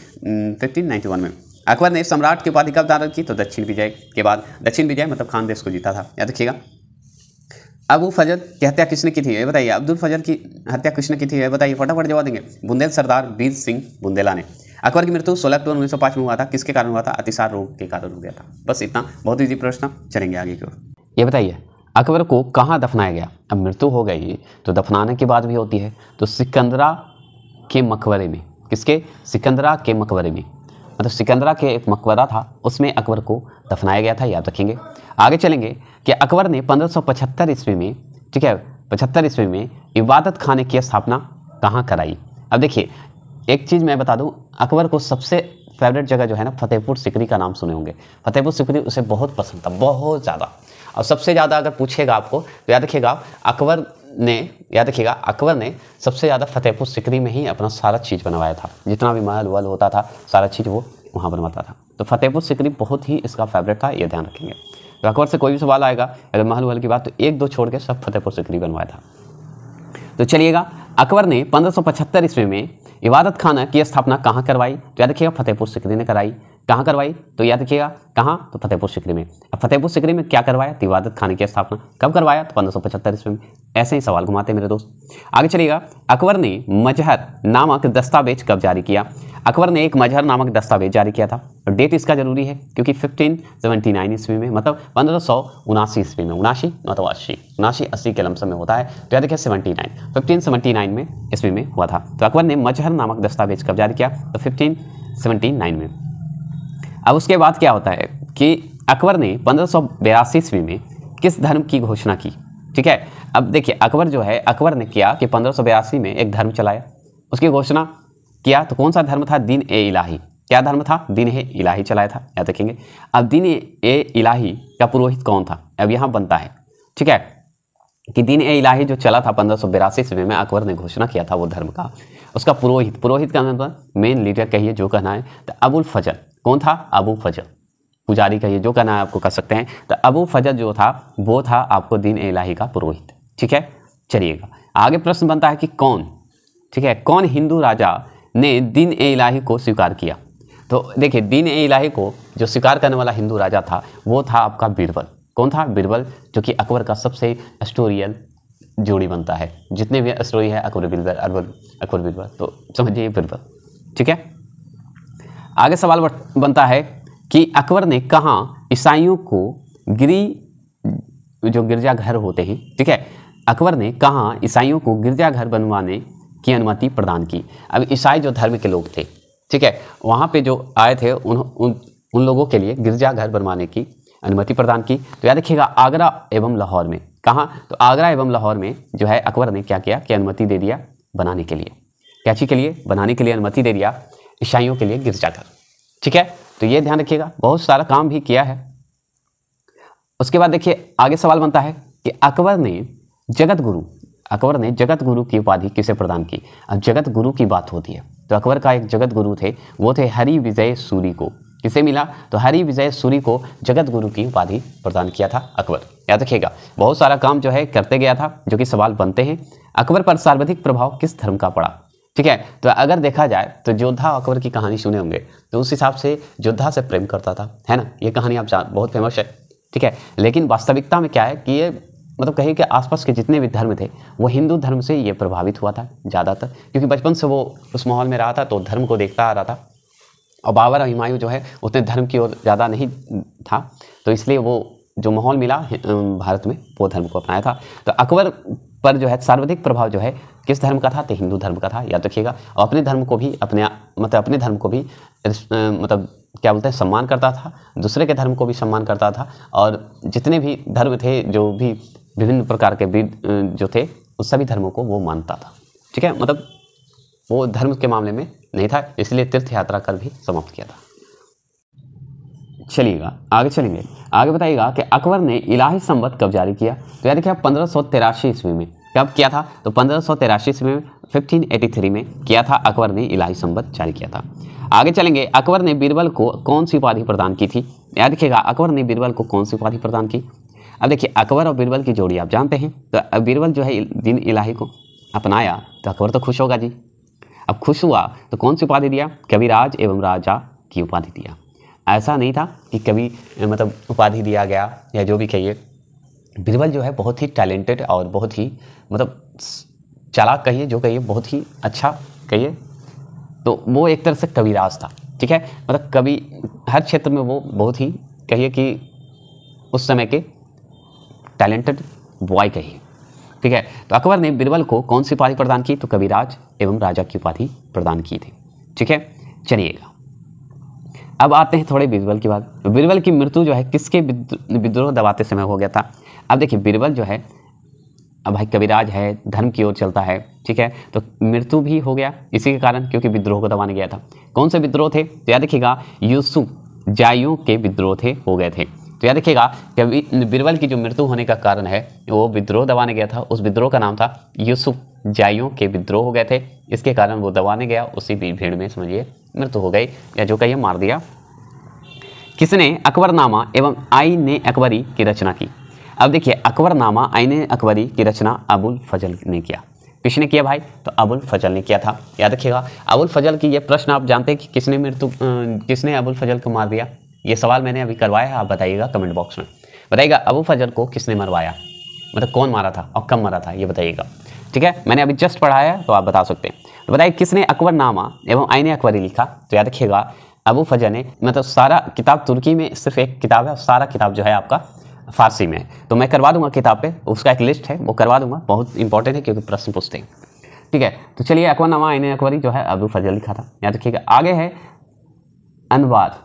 फिफ्टीन नाइन्टी वन में अकबर ने सम्राट की उपाधि कब धारण की तो दक्षिण विजय के बाद दक्षिण विजय मतलब खानदेश को जीता था याद रखिएगा अबू फजल की हत्या किसने की थी ये बताइए अब्दुल फजल की हत्या किसने की थी ये बताइए फटाफट जवाब देंगे बुंदेल सरदार वीर सिंह बुंदेला ने अकबर की मृत्यु सोलह अक्टूबर उन्नीस में हुआ था किसके कारण हुआ था अतिसार रोग के कारण हो गया था बस इतना बहुत ईजी प्रश्न चलेंगे आगे की ओर ये बताइए अकबर को कहाँ दफनाया गया अब मृत्यु हो गई तो दफनाने की बात भी होती है तो सिकंदरा के मकबरे में किसके सिकंदरा के मकबरे में मतलब सिकंदरा के एक मकबरा था उसमें अकबर को दफनाया गया था याद रखेंगे आगे चलेंगे कि अकबर ने 1575 ईस्वी में ठीक है पचहत्तर ईस्वी में इबादत खाने की स्थापना कहाँ कराई अब देखिए एक चीज़ मैं बता दूँ अकबर को सबसे फेवरेट जगह जो है ना फतेहपुर सिकरी का नाम सुने होंगे फतेहपुर सिकरी उसे बहुत पसंद था बहुत ज़्यादा और सबसे ज़्यादा अगर पूछेगा आपको तो याद रखिएगा अकबर ने याद रखिएगा अकबर ने सबसे ज़्यादा फतेहपुर सिकरी में ही अपना सारा चीज़ बनवाया था जितना भी महल वल होता था सारा चीज़ वो वहाँ बनवाता था तो फतेहपुर सिकरी बहुत ही इसका फेवरेट था ये ध्यान रखेंगे तो अकबर से कोई भी सवाल आएगा अगर महल वहल की बात तो एक दो छोड़ के सब फतेहपुर सिकरी बनवाया था तो चलिएगा अकबर ने पंद्रह ईस्वी में इबादत खाना की स्थापना कहाँ करवाई तो याद रखिएगा फतेहपुर सिकरी ने कराई कहाँ करवाई तो याद रखिएगा कहाँ तो फतेहपुर सिकरी में अब फतेहपुर सिकरी में क्या करवाया तिवादत खाने की स्थापना कब करवाया तो पंद्रह सौ पचहत्तर ईस्वी में ऐसे ही सवाल घुमाते मेरे दोस्त आगे चलिएगा अकबर ने मजहर नामक दस्तावेज कब जारी किया अकबर ने एक मजहर नामक दस्तावेज जारी किया था और डेट इसका जरूरी है क्योंकि फिफ्टीन सेवेंटी नाइन ईस्वी में मतलब पंद्रह सौ उनासी ईस्वी में उनासी मतलब अस्सी उनासी अस्सी के लमसम में होता है तो याद रखिए seventy nine fifteen seventy nine में ईस्वी में हुआ था तो अकबर ने मजहर नामक दस्तावेज कब जारी किया तो फिफ्टीन सेवेंटी नाइन में अब उसके बाद क्या होता है कि अकबर ने पंद्रह सौ बयासी ईस्वी में किस धर्म की घोषणा की ठीक है अब देखिए अकबर जो है अकबर ने किया कि पंद्रह सौ बयासी में एक धर्म चलाया उसकी घोषणा किया तो कौन सा धर्म था दीन ए इलाही क्या धर्म था दीन ए इलाही चलाया था याद रखेंगे अब दीन ए इलाही का पुरोहित कौन था अब यहाँ बनता है ठीक है कि दीन ए इलाही जो चला था पंद्रह सौ बयासी ईस्वी में अकबर ने घोषणा किया था वो धर्म का उसका पुरोहित पुरोहित का मेन मतलब लीडर कहिए जो कहना है तो अबुल फजल कौन था अबू फजर पुजारी का ये जो कहना है आपको कर सकते हैं तो अबू फजर जो था वो था आपको दीन इलाही का पुरोहित ठीक है चलिएगा आगे प्रश्न बनता है कि कौन ठीक है कौन हिंदू राजा ने दीन ए इलाही को स्वीकार किया तो देखिए दीन ए इलाही को जो स्वीकार करने वाला हिंदू राजा था वो था आपका बीरबल कौन था बीरबल जो कि अकबर का सबसे स्टोरियल जोड़ी बनता है जितने भी स्टोरी है अकबर बीरबल अकबर अकबर बीरबल तो समझिए बीरबल ठीक है आगे सवाल बनता है कि अकबर ने कहाँ ईसाइयों को गिरी जो गिरजाघर होते हैं ठीक है अकबर ने कहाँ ईसाइयों को गिरजाघर बनवाने की अनुमति प्रदान की अब ईसाई जो धर्म के लोग थे ठीक है वहाँ पे जो आए थे उन उन, उन लोगों के लिए गिरजाघर बनवाने की अनुमति प्रदान की तो याद रखिएगा आगरा एवं लाहौर में कहाँ तो आगरा एवं लाहौर में जो है अकबर ने क्या किया कि अनुमति दे दिया बनाने के लिए क्या चीज़ के लिए बनाने के लिए अनुमति दे दिया ईसाइयों के लिए गिरजाघर ठीक है तो ये ध्यान रखिएगा बहुत सारा काम भी किया है उसके बाद देखिए आगे सवाल बनता है कि अकबर ने जगत गुरु अकबर ने जगत गुरु की उपाधि किसे प्रदान की अब जगत गुरु की बात होती है तो अकबर का एक जगत गुरु थे वो थे हरि विजय सूरी को किसे मिला तो हरि विजय सूरी को जगत गुरु की उपाधि प्रदान किया था अकबर याद रखिएगा बहुत सारा काम जो है करते गया था जो कि सवाल बनते हैं अकबर पर सर्वाधिक प्रभाव किस धर्म का पड़ा ठीक है तो अगर देखा जाए तो योद्धा अकबर की कहानी सुने होंगे तो उस हिसाब से योद्धा से प्रेम करता था है ना ये कहानी आप जान बहुत फेमस है ठीक है लेकिन वास्तविकता में क्या है कि ये मतलब कहीं के आसपास के जितने भी धर्म थे वो हिंदू धर्म से ये प्रभावित हुआ था ज़्यादातर क्योंकि बचपन से वो उस माहौल में रहा था तो धर्म को देखता आ रहा था और बाबर और हुमायूं जो है उतने धर्म की ओर ज़्यादा नहीं था तो इसलिए वो जो माहौल मिला भारत में वो धर्म को अपनाया था तो अकबर पर जो है सर्वाधिक प्रभाव जो है किस धर्म का था तो हिंदू धर्म का था याद रखिएगा और अपने धर्म को भी अपने मतलब अपने धर्म को भी मतलब क्या बोलते हैं सम्मान करता था दूसरे के धर्म को भी सम्मान करता था और जितने भी धर्म थे जो भी विभिन्न प्रकार के वीर जो थे उन सभी धर्मों को वो मानता था ठीक है मतलब वो धर्म के मामले में नहीं था इसलिए तीर्थ यात्रा कर भी समाप्त किया था चलिएगा आगे चलेंगे आगे बताइएगा कि अकबर ने इलाही संबत कब जारी किया तो याद देखिए पंद्रह सौ तिरासी ईस्वी में कब किया था तो पंद्रह सौ तिरासी ईस्वी में फिफ्टीन एटी थ्री में किया था अकबर ने इलाही संबत जारी किया था आगे चलेंगे अकबर ने बीरबल को कौन सी उपाधि प्रदान की थी याद देखिएगा अकबर ने बीरबल को कौन सी उपाधि प्रदान की अब देखिए अकबर और बीरबल की जोड़ी आप जानते हैं तो बीरबल जो है दिन इलाही को अपनाया तो अकबर तो खुश होगा जी अब खुश हुआ तो कौन सी उपाधि दिया कविराज एवं राजा की उपाधि दिया ऐसा नहीं था कि कभी मतलब उपाधि दिया गया या जो भी कहिए बीरबल जो है बहुत ही टैलेंटेड और बहुत ही मतलब चालाक कहिए जो कहिए बहुत ही अच्छा कहिए तो वो एक तरह से कविराज था ठीक है मतलब कवि हर क्षेत्र में वो बहुत ही कहिए कि उस समय के टैलेंटेड बॉय कहिए ठीक है तो अकबर ने बिरबल को कौन सी उपाधि प्रदान की तो कविराज एवं राजा की उपाधि प्रदान की थी ठीक है चलिएगा अब आते हैं थोड़े बीरबल की बात बीरबल की मृत्यु जो है किसके विद्रोह दबाते समय हो गया था अब देखिए बीरबल जो है अब भाई कविराज है धर्म की ओर चलता है ठीक है तो मृत्यु भी हो गया इसी के कारण क्योंकि विद्रोह को दबाने गया था कौन से विद्रोह थे तो याद रखिएगा यूसुफ जायों के विद्रोह थे हो गए थे तो याद रखिएगा कि बीरबल की जो मृत्यु होने का कारण है वो विद्रोह दबाने गया था उस विद्रोह का नाम था यूसुफ जाइयों के विद्रोह हो गए थे इसके कारण वो दबाने गया उसी भीड़ में समझिए मृत्यु हो गई या जो कहिए मार दिया किसने अकबरनामा एवं आई ने अकबरी की रचना की अब देखिए अकबरनामा आई ने अकबरी की रचना अबुल फजल ने किया किसने किया भाई तो अबुल फजल ने किया था याद रखिएगा अबुल फजल की ये प्रश्न आप जानते हैं कि किसने मृत्यु किसने अबुल फजल को मार दिया ये सवाल मैंने अभी करवाया है आप बताइएगा कमेंट बॉक्स में बताइएगा अबू फजल को किसने मरवाया मतलब कौन मारा था और कब मरा था ये बताइएगा ठीक है मैंने अभी जस्ट पढ़ाया तो आप बता सकते हैं तो बताइए किसने अकबर नामा एवं आईने अकबरी लिखा तो याद रखिएगा अबू फजल ने मतलब सारा किताब तुर्की में सिर्फ एक किताब है और सारा किताब जो है आपका फारसी में तो मैं करवा दूंगा किताब पे उसका एक लिस्ट है वो करवा दूंगा बहुत इंपॉर्टेंट है क्योंकि प्रश्न पूछते हैं ठीक है तो चलिए अकबर नामा आईने अकबरी जो है अबू फजल लिखा था याद रखिएगा आगे है अनवार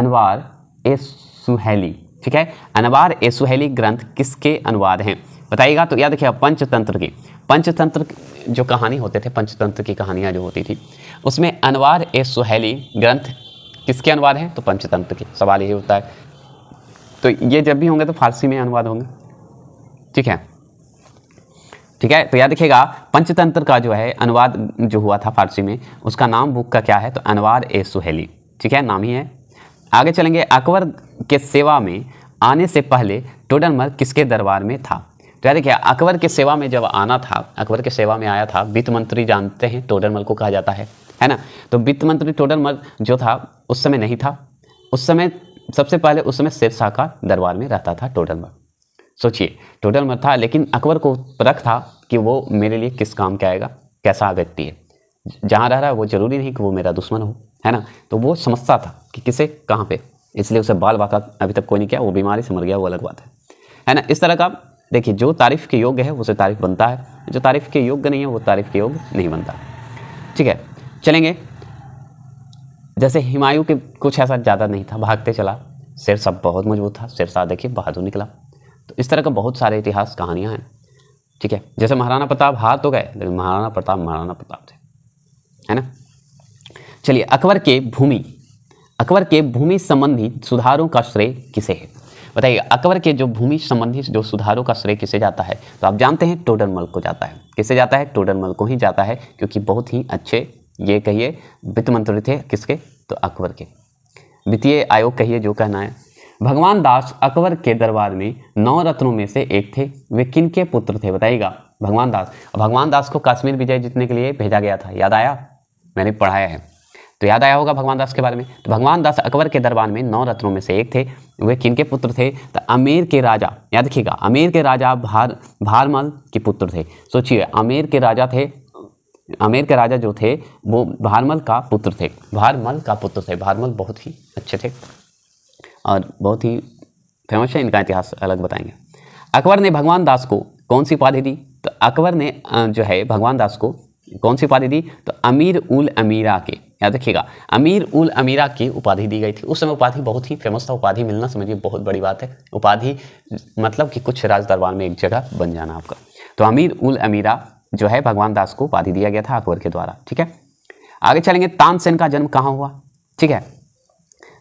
अनवार ए सुहेली ठीक है अनवार ए सुहेली ग्रंथ किसके अनुवाद हैं बताइएगा तो याद रखिएगा पंचतंत्र की पंचतंत्र जो कहानी होते थे पंचतंत्र की कहानियाँ जो होती थी उसमें अनवार ए सुहेली ग्रंथ किसके अनुवाद हैं तो पंचतंत्र के सवाल यही होता है तो ये जब भी होंगे तो फारसी में अनुवाद होंगे ठीक है ठीक है तो याद रखिएगा पंचतंत्र का जो है अनुवाद जो हुआ था फारसी में उसका नाम बुक का क्या है तो अनवार ए सुहेली ठीक है नाम ही है आगे चलेंगे अकबर के सेवा में आने से पहले टोडरमल किसके दरबार में था तो याद देखिए अकबर के सेवा में जब आना था अकबर के सेवा में आया था वित्त मंत्री जानते हैं टोडरमल को कहा जाता है है ना तो वित्त मंत्री टोडरमल जो था उस समय नहीं था उस समय सबसे पहले उस समय शेरशाह का दरबार में रहता था टोडरमल सोचिए टोडरमल था लेकिन अकबर को परख था कि वो मेरे लिए किस काम के आएगा कैसा व्यक्ति है जहाँ रह रहा है वो ज़रूरी नहीं कि वो मेरा दुश्मन हो है ना तो वो समझता था कि किसे कहाँ पे इसलिए उसे बाल बाका अभी तक कोई नहीं किया वो बीमारी से मर गया वो अलग बात है है ना इस तरह का देखिए जो तारीफ़ के योग्य है उसे तारीफ़ बनता है जो तारीफ़ के योग्य नहीं है वो तारीफ़ के योग्य नहीं बनता ठीक है चलेंगे जैसे हिमायू के कुछ ऐसा ज़्यादा नहीं था भागते चला सिरसा बहुत मजबूत था सिरसा देखिए बहादुर निकला तो इस तरह का बहुत सारे इतिहास कहानियाँ हैं ठीक है जैसे महाराणा प्रताप हार तो गए लेकिन महाराणा प्रताप महाराणा प्रताप थे है ना चलिए अकबर के भूमि अकबर के भूमि संबंधी सुधारों का श्रेय किसे है बताइए अकबर के जो भूमि संबंधी जो सुधारों का श्रेय किसे जाता है तो आप जानते हैं मल को जाता है किसे जाता है मल को ही जाता है क्योंकि बहुत ही अच्छे ये कहिए वित्त मंत्री थे किसके तो अकबर के वित्तीय आयोग कहिए जो कहना है भगवान दास अकबर के दरबार में नौ रत्नों में से एक थे वे किन के पुत्र थे बताइएगा भगवान दास भगवान दास को काश्मीर विजय जीतने के लिए भेजा गया था याद आया मैंने पढ़ाया है तो याद आया होगा भगवान दास के बारे में तो भगवान दास अकबर के दरबार में नौ रत्नों में से एक थे वे किन के पुत्र थे तो अमेर के राजा याद रखिएगा अमेर के राजा भार भारमल के पुत्र थे सोचिए अमेर के राजा थे अमेर के राजा जो थे वो भारमल का पुत्र थे भारमल का पुत्र थे भारमल बहुत ही अच्छे थे और बहुत ही फेमस है इनका इतिहास अलग बताएंगे अकबर ने भगवान दास को कौन सी उपाधि दी तो अकबर ने जो है भगवान दास को कौन सी उपाधि दी तो अमीर उल अमीरा के याद रखिएगा अमीर उल अमीरा की उपाधि दी गई थी उस समय उपाधि बहुत ही फेमस था उपाधि मिलना समझिए बहुत बड़ी बात है उपाधि मतलब कि कुछ राज दरबार में एक जगह बन जाना आपका तो अमीर उल अमीरा जो है भगवान दास को उपाधि दिया गया था अकबर के द्वारा ठीक है आगे चलेंगे तानसेन का जन्म कहाँ हुआ ठीक है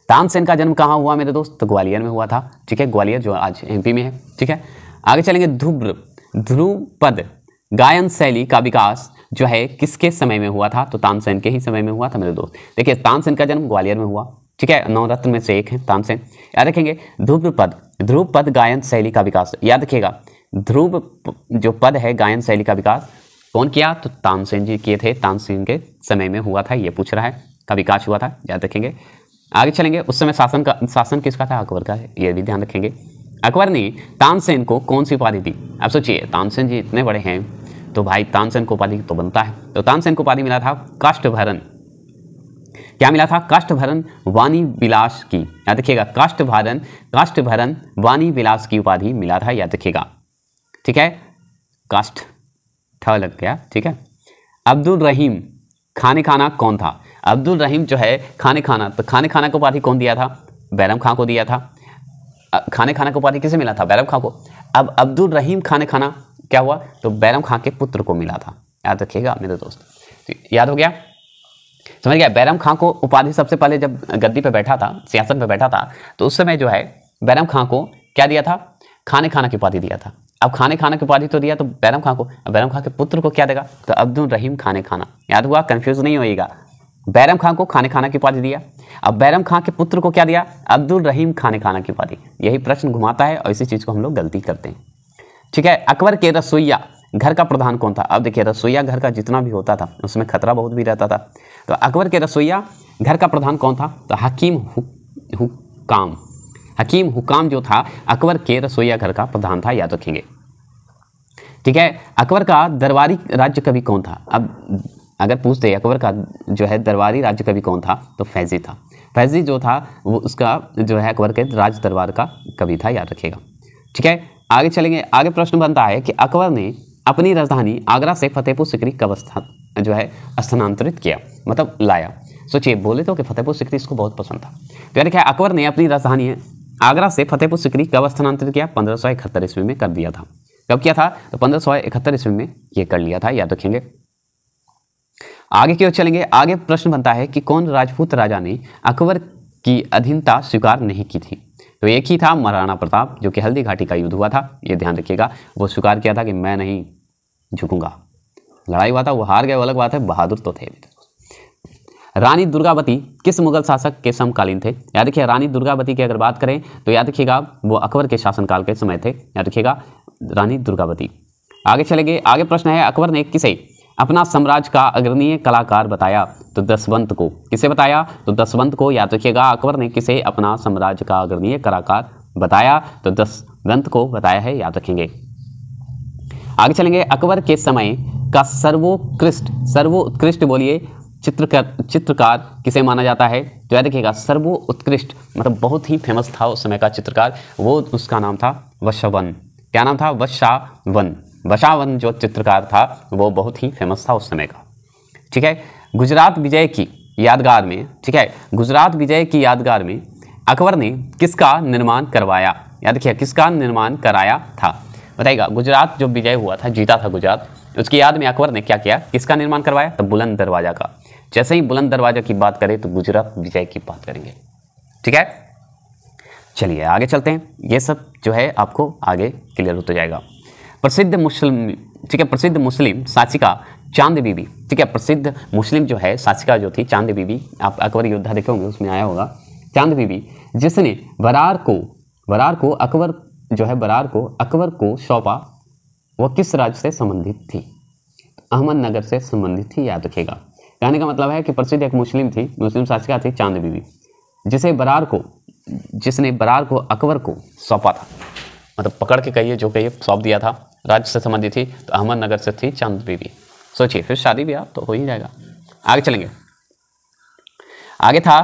तानसेन का जन्म कहाँ हुआ मेरे दोस्त तो ग्वालियर में हुआ था ठीक है ग्वालियर जो आज एमपी में है ठीक है आगे चलेंगे ध्रुव ध्रुवपद गायन शैली का विकास जो है किसके समय में हुआ था तो तानसेन के ही समय में हुआ था मेरे दोस्त देखिए तानसेन का जन्म ग्वालियर में हुआ ठीक है नवरत्न में से एक है तानसेन याद रखेंगे ध्रुव पद ध्रुव पद गायन शैली का विकास याद रखिएगा ध्रुव जो पद है गायन शैली का विकास कौन किया तो तानसेन जी किए थे तानसेन के समय में हुआ था ये पूछ रहा है का विकास हुआ था याद रखेंगे आगे चलेंगे उस समय शासन का शासन किसका था अकबर का है ये भी ध्यान रखेंगे अकबर ने तानसेन को कौन सी उपाधि दी आप सोचिए तानसेन जी इतने बड़े हैं तो भाई तानसेन कोपाली तो बनता है तो तानसेन कोपाली मिला था काष्ठभरन क्या मिला था काष्ठभरन वाणी विलास की याद रखिएगा काष्ठभरन काष्ठभरन वाणी विलास की उपाधि मिला था याद रखिएगा ठीक है काष्ठ ठ लग गया ठीक है अब्दुल रहीम खाने खाना कौन था अब्दुल रहीम जो है खाने खाना तो खाने खाना को उपाधि कौन दिया था बैरम खां को दिया था खाने खाना को उपाधि किसे मिला था बैरम खां को अब अब्दुल रहीम खाने खाना क्या हुआ तो बैरम खां के पुत्र को मिला था याद रखिएगा मेरे दोस्त तो याद हो गया समझ गया बैरम खां को उपाधि सबसे पहले जब गद्दी पर बैठा था सियासत पर बैठा था तो उस समय जो है बैरम खां को क्या दिया था खाने खाना की उपाधि दिया था अब खाने खाना की उपाधि तो दिया तो बैरम खां को बैरम खां के पुत्र को क्या देगा तो अब्दुल रहीम खाने खाना याद हुआ कन्फ्यूज़ नहीं होएगा बैरम खां को खाने खाना की उपाधि दिया अब बैरम खां के पुत्र को क्या दिया अब्दुल रहीम खाने खाना की उपाधि यही प्रश्न घुमाता है और इसी चीज़ को हम लोग गलती करते हैं ठीक है अकबर के रसोईया घर का प्रधान कौन था अब देखिए रसोईया घर का जितना भी होता था उसमें खतरा बहुत भी रहता था तो अकबर के रसोईया घर का प्रधान कौन था तो हकीम हुकाम हकीम हुकाम जो था अकबर के रसोईया घर का प्रधान था याद रखेंगे ठीक है अकबर का दरबारी राज्य कवि कौन था अब अगर पूछते अकबर का जो है दरबारी राज्य कवि कौन था तो फैजी था फैजी जो था वो उसका जो है अकबर के राज दरबार का कवि था याद रखेगा ठीक है आगे चलेंगे आगे प्रश्न बनता है कि अकबर ने अपनी राजधानी आगरा से फतेहपुर सिकरी कब स्थान जो है स्थानांतरित किया मतलब लाया सोचिए बोले तो कि फतेहपुर सिकरी इसको बहुत पसंद था तो यानी क्या अकबर ने अपनी राजधानी आगरा से फतेहपुर सिकरी कब स्थानांतरित किया पंद्रह सौ इकहत्तर ईस्वी में कर दिया था कब किया था तो पंद्रह सौ इकहत्तर ईस्वी में यह कर लिया था याद रखेंगे आगे की ओर चलेंगे आगे प्रश्न बनता है कि कौन राजपूत राजा ने अकबर की अधीनता स्वीकार नहीं की थी तो एक ही था महाराणा प्रताप जो कि हल्दी घाटी का युद्ध हुआ था ये ध्यान रखिएगा वो स्वीकार किया था कि मैं नहीं झुकूंगा लड़ाई हुआ था वो हार गए अलग बात है बहादुर तो थे तो। रानी दुर्गावती किस मुगल शासक के समकालीन थे याद रखिए रानी दुर्गावती की अगर बात करें तो याद रखिएगा वो अकबर के शासनकाल के समय थे याद रखिएगा रानी दुर्गावती आगे चले गए आगे प्रश्न है अकबर ने किसे अपना साम्राज्य का अग्रणीय कलाकार बताया तो दसवंत को किसे बताया तो दसवंत को याद रखिएगा अकबर ने किसे अपना साम्राज्य का अग्रणीय कलाकार बताया तो दसवंत को बताया है याद रखेंगे आगे चलेंगे अकबर के समय का सर्वोत्कृष्ट सर्वोत्कृष्ट बोलिए चित्रकार चित्रकार किसे माना जाता है तो याद रखिएगा सर्वोत्कृष्ट मतलब बहुत ही फेमस था उस समय का चित्रकार वो उसका नाम था वशवन क्या नाम था वशावन बशावन जो चित्रकार था वो बहुत ही फेमस था उस समय का ठीक है गुजरात विजय की यादगार में ठीक है गुजरात विजय की यादगार में अकबर ने किसका निर्माण करवाया या देखिए किसका निर्माण कराया था बताइएगा गुजरात जो विजय हुआ था जीता था गुजरात उसकी याद में अकबर ने क्या किया किसका निर्माण करवाया तो बुलंद दरवाजा का जैसे ही बुलंद दरवाजा की बात करें तो गुजरात विजय की बात करेंगे ठीक है चलिए आगे चलते हैं ये सब जो है आपको आगे क्लियर होता तो जाएगा प्रसिद्ध मुस्लिम ठीक है प्रसिद्ध मुस्लिम साचिका चांद बीबी ठीक है प्रसिद्ध मुस्लिम जो है साचिका जो थी चांद बीबी आप अकबर योद्धा देखे होंगे उसमें आया होगा चांद बीबी जिसने बरार को बरार को अकबर जो है बरार को अकबर को सौंपा वह किस राज्य से संबंधित थी अहमदनगर से संबंधित थी याद रखेगा कहने का मतलब है कि प्रसिद्ध एक मुस्लिम थी मुस्लिम शासिका थी चांद बीबी जिसे बरार को जिसने बरार को अकबर को सौंपा था मतलब पकड़ के कहिए जो कहिए सौंप दिया था राज्य से संबंधित थी तो अहमदनगर से थी चांद बीवी सोचिए फिर शादी ब्याह तो हो ही जाएगा आगे चलेंगे आगे था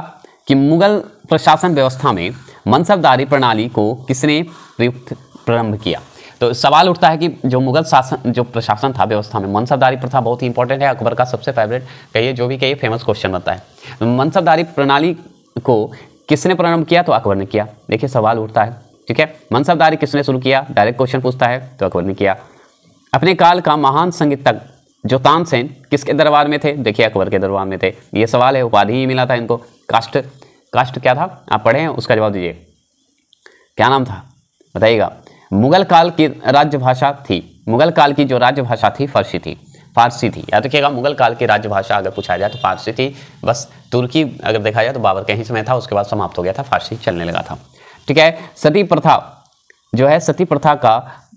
कि मुगल प्रशासन व्यवस्था में मनसबदारी प्रणाली को किसने प्रयुक्त प्रारंभ किया तो सवाल उठता है कि जो मुगल शासन जो प्रशासन था व्यवस्था में मनसबदारी प्रथा बहुत ही इंपॉर्टेंट है अकबर का सबसे फेवरेट कहिए जो भी कहिए फेमस क्वेश्चन बनता है तो मनसबदारी प्रणाली को किसने प्रारंभ किया तो अकबर ने किया देखिए सवाल उठता है ठीक है मनसबदारी किसने शुरू किया डायरेक्ट क्वेश्चन पूछता है तो अकबर ने किया अपने काल का महान संगीतक जो तानसेन किसके दरबार में थे देखिए अकबर के दरबार में थे ये सवाल है उपाधि ही मिला था इनको कास्ट कास्ट क्या था आप पढ़े हैं उसका जवाब दीजिए क्या नाम था बताइएगा मुगल काल की राज्यभाषा थी मुगल काल की जो राज्यभाषा थी फारसी थी फारसी थी याद रखिएगा मुगल काल की राज्यभाषा अगर पूछा जाए तो फारसी थी बस तुर्की अगर देखा जाए तो बाबर कहीं ही समय था उसके बाद समाप्त हो गया था फारसी चलने लगा था ठीक है सती प्रथा जो है सती प्रथा का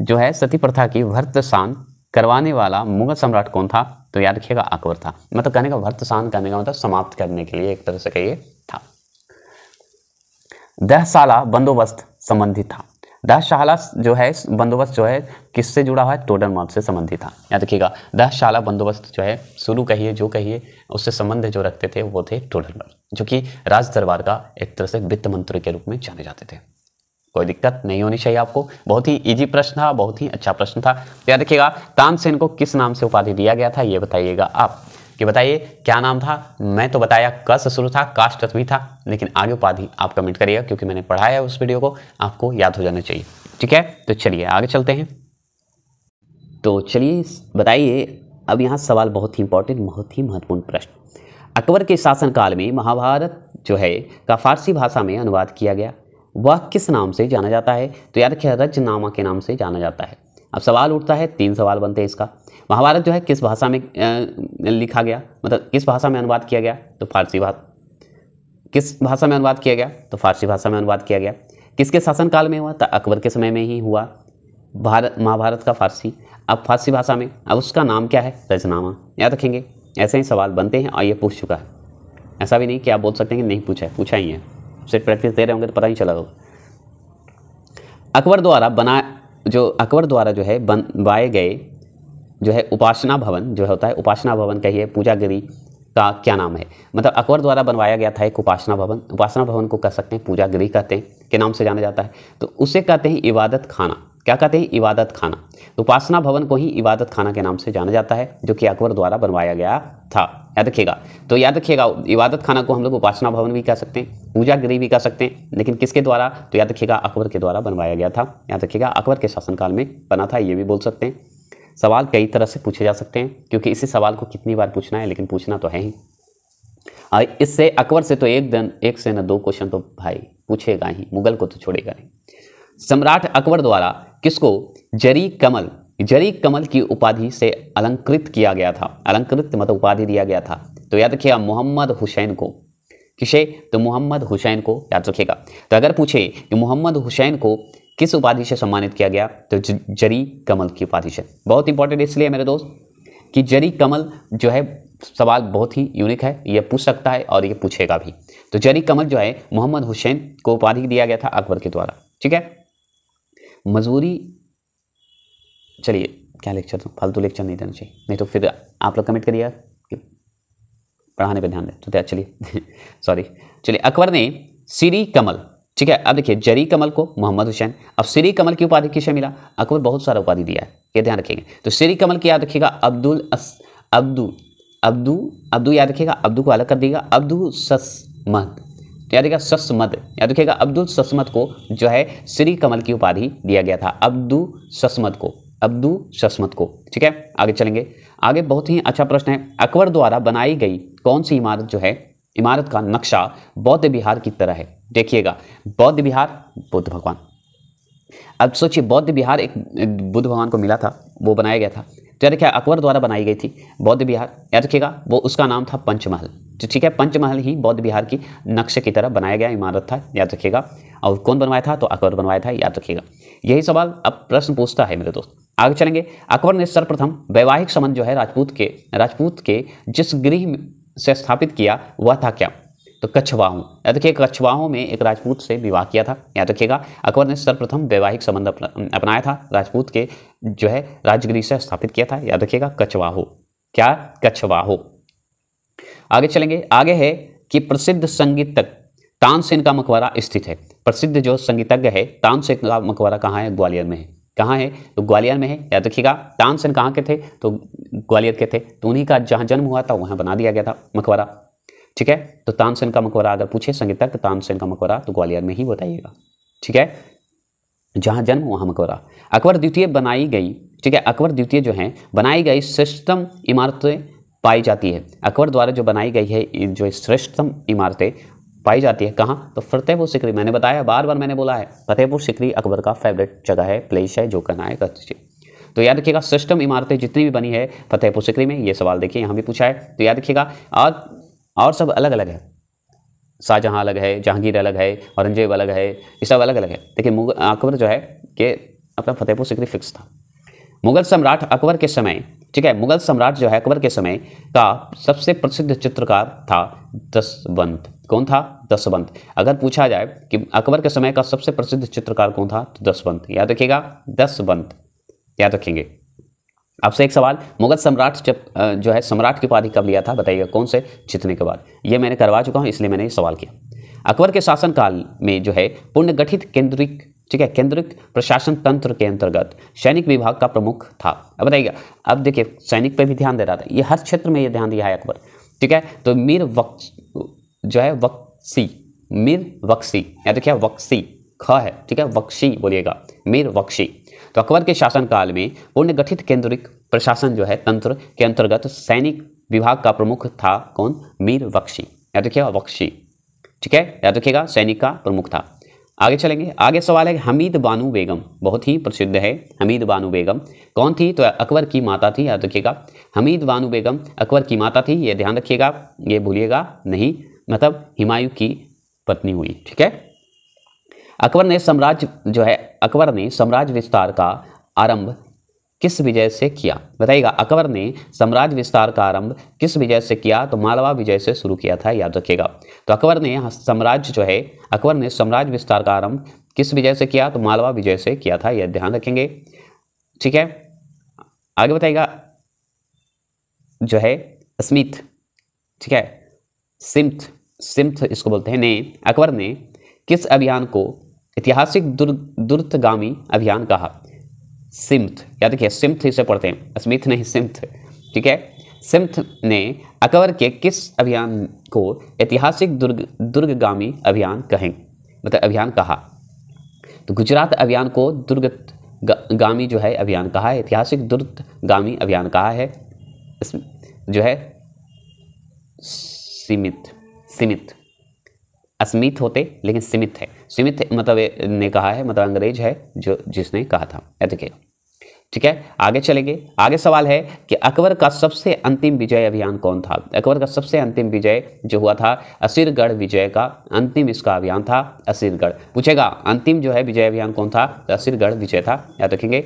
जो है सती प्रथा की शान करवाने वाला मुगल सम्राट कौन था तो याद रखिएगा अकबर था मतलब कहने का शान करने का मतलब समाप्त करने के लिए एक तरह से कहिए था दह साला बंदोबस्त संबंधित था दहशाला जो है बंदोबस्त जो है किससे जुड़ा हुआ है टोडर मॉप से संबंधित था याद रखिएगा दहशाला बंदोबस्त जो है शुरू कहिए जो कहिए उससे संबंध जो रखते थे वो थे टोडर मॉप जो कि राज दरबार का एक तरह से वित्त मंत्री के रूप में जाने जाते थे कोई दिक्कत नहीं होनी चाहिए आपको बहुत ही इजी प्रश्न था बहुत ही अच्छा प्रश्न था याद रखिएगा तानसेन को किस नाम से उपाधि दिया गया था ये बताइएगा आप कि बताइए क्या नाम था मैं तो बताया क ससुर शुरू था कास्ट भी था लेकिन आगे उपाधि आप कमेंट करिएगा क्योंकि मैंने पढ़ाया है उस वीडियो को आपको याद हो जाना चाहिए ठीक है तो चलिए आगे चलते हैं तो चलिए बताइए अब यहाँ सवाल बहुत ही इंपॉर्टेंट बहुत ही महत्वपूर्ण प्रश्न अकबर के शासनकाल में महाभारत जो है का फारसी भाषा में अनुवाद किया गया वह किस नाम से जाना जाता है तो याद रखिए नामा के नाम से जाना जाता है अब सवाल उठता है तीन सवाल बनते हैं इसका महाभारत जो है किस भाषा में लिखा गया मतलब किस भाषा में अनुवाद किया गया तो फारसी भाषा किस भाषा में अनुवाद किया गया तो फारसी भाषा में अनुवाद किया गया किसके शासनकाल में हुआ तो अकबर के समय में ही हुआ भारत महाभारत का फारसी अब फारसी भाषा में अब उसका नाम क्या है रजनामा याद रखेंगे ऐसे ही सवाल बनते हैं और ये पूछ चुका है ऐसा भी नहीं कि आप बोल सकते हैं कि नहीं पूछा है पूछा ही है सिर्फ प्रैक्टिस दे रहे होंगे तो पता ही चला होगा अकबर द्वारा बना जो अकबर द्वारा जो है बनवाए गए जो है उपासना भवन जो होता है उपासना भवन कहिए पूजा गिरी का क्या नाम है मतलब अकबर द्वारा बनवाया गया था एक उपासना भवन उपासना भवन को कह सकते हैं पूजा गिरी कहते हैं के नाम से जाना जाता है तो उसे कहते हैं इबादत खाना क्या कहते हैं इबादत खाना तो उपासना भवन को ही इबादत खाना के नाम से जाना जाता है जो कि अकबर द्वारा बनवाया गया था याद रखिएगा तो याद रखिएगा इबादत खाना को हम लोग उपासना भवन भी कह सकते हैं पूजा गृह भी कह सकते हैं लेकिन किसके द्वारा तो याद रखिएगा अकबर के द्वारा बनवाया गया था याद रखिएगा अकबर के शासनकाल में बना था ये भी बोल सकते हैं सवाल कई तरह से पूछे जा सकते हैं क्योंकि इसी सवाल को कितनी बार पूछना है लेकिन पूछना तो है ही इससे अकबर से तो एक दिन एक से न दो क्वेश्चन तो भाई पूछेगा ही मुगल को तो छोड़ेगा नहीं सम्राट अकबर द्वारा किसको जरी कमल जरी कमल की उपाधि से अलंकृत किया गया था अलंकृत मतलब उपाधि दिया गया था तो याद रखिएगा मोहम्मद हुसैन को किसे तो मोहम्मद हुसैन को याद रखिएगा तो अगर पूछे कि मोहम्मद हुसैन को किस उपाधि से सम्मानित किया गया तो जरी कमल की उपाधि से बहुत इंपॉर्टेंट इसलिए मेरे दोस्त कि जरी कमल जो है सवाल बहुत ही यूनिक है यह पूछ सकता है और ये पूछेगा भी तो जरी कमल जो है मोहम्मद हुसैन को उपाधि दिया गया था अकबर के द्वारा ठीक है मजबूरी चलिए क्या लेक्चर दूँ फालतू लेक्चर नहीं देना चाहिए नहीं तो फिर आप लोग कमेंट करिएगा कि पढ़ाने पर ध्यान दें तो चलिए सॉरी (laughs) चलिए अकबर ने सीरी कमल ठीक है अब देखिए जरी कमल को मोहम्मद हुसैन अब श्री कमल की उपाधि किसे मिला अकबर बहुत सारा उपाधि दिया है ये ध्यान रखेंगे तो श्री कमल की याद रखिएगा अब्दुल अस अब्दू अब्दू अब्दू याद रखिएगा अब्दू को अलग कर दिएगा अब्दू ससमद तो याद रखिएगा ससमद याद रखिएगा अब्दुल ससमद को जो है श्री कमल की उपाधि दिया गया था अब्दू ससमद को अब्दू ससमत को ठीक है आगे चलेंगे आगे बहुत ही अच्छा प्रश्न है अकबर द्वारा बनाई गई कौन सी इमारत जो है इमारत का नक्शा बौद्ध बिहार की तरह है देखिएगा बौद्ध बिहार बुद्ध भगवान अब सोचिए बौद्ध बिहार एक बुद्ध भगवान को मिला था वो बनाया गया था तो यार क्या अकबर द्वारा बनाई गई थी बौद्ध बिहार याद रखिएगा वो उसका नाम था पंचमहल तो ठीक है पंचमहल ही बौद्ध बिहार की नक्शे की तरह बनाया गया इमारत था याद रखिएगा और कौन बनवाया था तो अकबर बनवाया था याद रखिएगा यही सवाल अब प्रश्न पूछता है मेरे दोस्त आगे चलेंगे अकबर ने सर्वप्रथम वैवाहिक संबंध जो है राजपूत के राजपूत के जिस गृह से स्थापित किया वह था क्या तो कच्छवाहों याद रखिए कच्छवाहों में एक राजपूत से विवाह किया था याद रखिएगा अकबर ने सर्वप्रथम वैवाहिक संबंध अपनाया था राजपूत के जो है राजगिरी से स्थापित किया था याद रखिएगा कछवाहो क्या कछवाहो आगे चलेंगे आगे है कि प्रसिद्ध संगीतक तानसेन का मकबरा स्थित है प्रसिद्ध जो संगीतज्ञ है तानसेन का मकबरा कहाँ है ग्वालियर में है कहाँ है तो ग्वालियर में है याद रखिएगा तानसेन कहाँ के थे तो ग्वालियर के थे तो उन्हीं का जहाँ जन्म हुआ था वहाँ बना दिया गया था मकबरा ठीक है तो तानसेन का मकबरा अगर पूछे संगीतक तो तानसेन का मकबरा तो ग्वालियर में ही बताइएगा ठीक है जहाँ जन्म वहाँ मकबरा अकबर द्वितीय बनाई गई ठीक है अकबर द्वितीय जो है बनाई गई श्रेष्ठतम इमारतें पाई जाती है अकबर द्वारा जो बनाई गई है जो श्रेष्ठतम इमारतें पाई जाती है कहाँ तो फतेहपुर सिकरी मैंने बताया बार बार मैंने बोला है फतेहपुर सिकरी अकबर का फेवरेट जगह है प्लेस है जो करना है कर तो याद रखिएगा सिस्टम इमारतें जितनी भी बनी है फतेहपुर सिकरी में ये सवाल देखिए यहाँ भी पूछा है तो याद रखिएगा और और सब अलग अलग है शाहजहाँ अलग है जहांगीर अलग है औरंगजेब अलग है ये सब अलग अलग है देखिए मुगल अकबर जो है कि अपना फतेहपुर सिकरी फिक्स था मुगल सम्राट अकबर के समय ठीक है मुगल सम्राट जो है अकबर के समय का सबसे प्रसिद्ध चित्रकार था दसवंत कौन था दसवंत अगर पूछा जाए कि अकबर के समय का सबसे प्रसिद्ध चित्रकार कौन था तो दसवंत याद रखिएगा दसवंत याद रखेंगे आपसे एक सवाल मुगल सम्राट जब जो है सम्राट की उपाधि कब लिया था बताइएगा कौन से जीतने के बाद ये मैंने करवा चुका हूँ इसलिए मैंने ये सवाल किया अकबर के शासनकाल में जो है पुण्य केंद्रिक ठीक है केंद्रिक प्रशासन तंत्र के अंतर्गत सैनिक विभाग का प्रमुख था अब बताइएगा अब देखिए सैनिक पर भी ध्यान दे रहा था ये हर क्षेत्र में ये ध्यान दिया है अकबर ठीक है तो मीर वक्त जो है वक्सी मीर वक्सी या तो क्या वक्सी ख है ठीक है वक्शी बोलिएगा मीर वक्शी तो अकबर के शासनकाल में गठित केंद्रिक प्रशासन जो है तंत्र के अंतर्गत सैनिक विभाग का प्रमुख था कौन मीर वक्शी या देखिए वक्शी ठीक है याद रखिएगा सैनिक का प्रमुख था आगे चलेंगे आगे सवाल है हमीद बानू बेगम बहुत ही प्रसिद्ध है हमीद बानू बेगम कौन थी तो अकबर की माता थी याद रखिएगा हमीद बानु बेगम अकबर की माता थी ये ध्यान रखिएगा ये भूलिएगा नहीं मतलब हिमायू की पत्नी हुई ठीक है अकबर ने साम्राज्य जो है अकबर ने साम्राज्य विस्तार का आरंभ किस विजय से किया बताइएगा अकबर ने साम्राज्य विस्तार का आरंभ किस विजय से किया तो मालवा विजय से शुरू किया था याद रखिएगा तो अकबर ने साम्राज्य जो है अकबर ने साम्राज्य विस्तार का आरंभ किस विजय से किया तो मालवा विजय से किया था यह ध्यान रखेंगे ठीक है आगे बताइएगा जो है स्मिथ ठीक है सिम्थ सिम्थ इसको बोलते हैं ने अकबर ने किस अभियान को ऐतिहासिक दुर दुर्तगामी अभियान कहा सिम्थ या देखिए सिम्थ इसे पढ़ते हैं स्मिथ नहीं सिम्थ ठीक है सिम्थ ने अकबर के किस अभियान को ऐतिहासिक दुर्ग दुर्गामी अभियान कहें मतलब अभियान कहा तो गुजरात अभियान को दुर्ग गामी जो है अभियान कहा है ऐतिहासिक दुर्गगामी अभियान कहा है इसमें जो है सीमित सीमित अस्मित होते लेकिन सीमित है सीमित मतलब ने कहा है मतलब अंग्रेज है जो जिसने कहा था देखिए ठीक है आगे चलेंगे आगे सवाल है कि अकबर का सबसे अंतिम विजय अभियान कौन था अकबर का सबसे अंतिम विजय जो हुआ था असीरगढ़ विजय का अंतिम इसका अभियान था असीरगढ़ पूछेगा अंतिम जो है विजय अभियान कौन था तो असीरगढ़ विजय था याद रखेंगे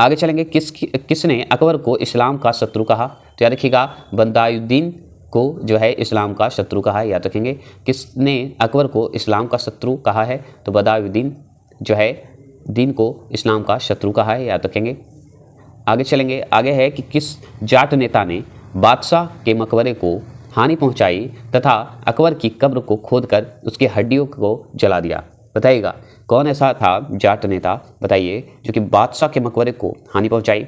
आगे चलेंगे किस किसने अकबर को इस्लाम का शत्रु कहा तो याद रखिएगा बंदायुद्दीन को जो है इस्लाम का शत्रु कहा है याद रखेंगे किसने अकबर को इस्लाम का शत्रु कहा है तो बदायुद्दीन जो है दीन को इस्लाम का शत्रु कहा है याद रखेंगे आगे चलेंगे आगे है कि किस जाट नेता ने बादशाह के मकबरे को हानि पहुंचाई तथा अकबर की कब्र को खोदकर उसके हड्डियों को जला दिया बताइएगा कौन ऐसा था जाट नेता बताइए जो कि बादशाह के मकबरे को हानि पहुंचाई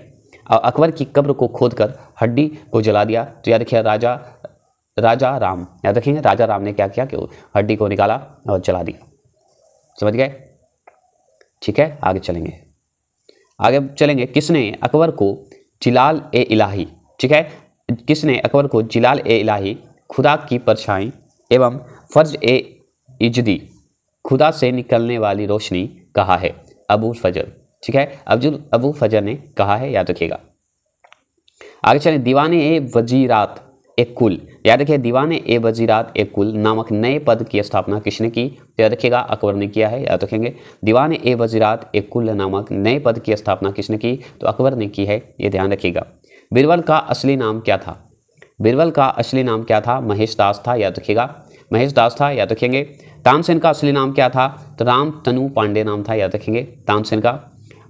अकबर की कब्र को खोदकर हड्डी को जला दिया तो याद रखिए राजा राजा राम याद रखेंगे राजा राम ने क्या किया कि हड्डी को निकाला और जला दिया समझ गए ठीक है आगे चलेंगे आगे चलेंगे किसने अकबर को जिलाल ए इलाही ठीक है किसने अकबर को जिलाल ए इलाही खुदा की परछाई एवं फर्ज ए इजदी खुदा से निकलने वाली रोशनी कहा है अबू फजल ठीक है अब्दुल अबू फजर ने कहा है याद रखिएगा आगे चलें दीवाने ए वजीरात ए कुल याद रखिए दीवाने ए वजीरात ए कुल नामक नए पद की स्थापना किसने की याद रखिएगा अकबर ने किया है याद रखेंगे दीवाने ए वजीरात ए कुल नामक नए पद की स्थापना किसने की तो अकबर ने की है ये ध्यान रखिएगा बीरबल का असली नाम क्या था बीरबल का असली नाम क्या था महेश दास था याद रखिएगा महेश दास था याद रखेंगे तानसेन का असली नाम क्या था तो राम तनु पांडे नाम था याद रखेंगे तानसेन का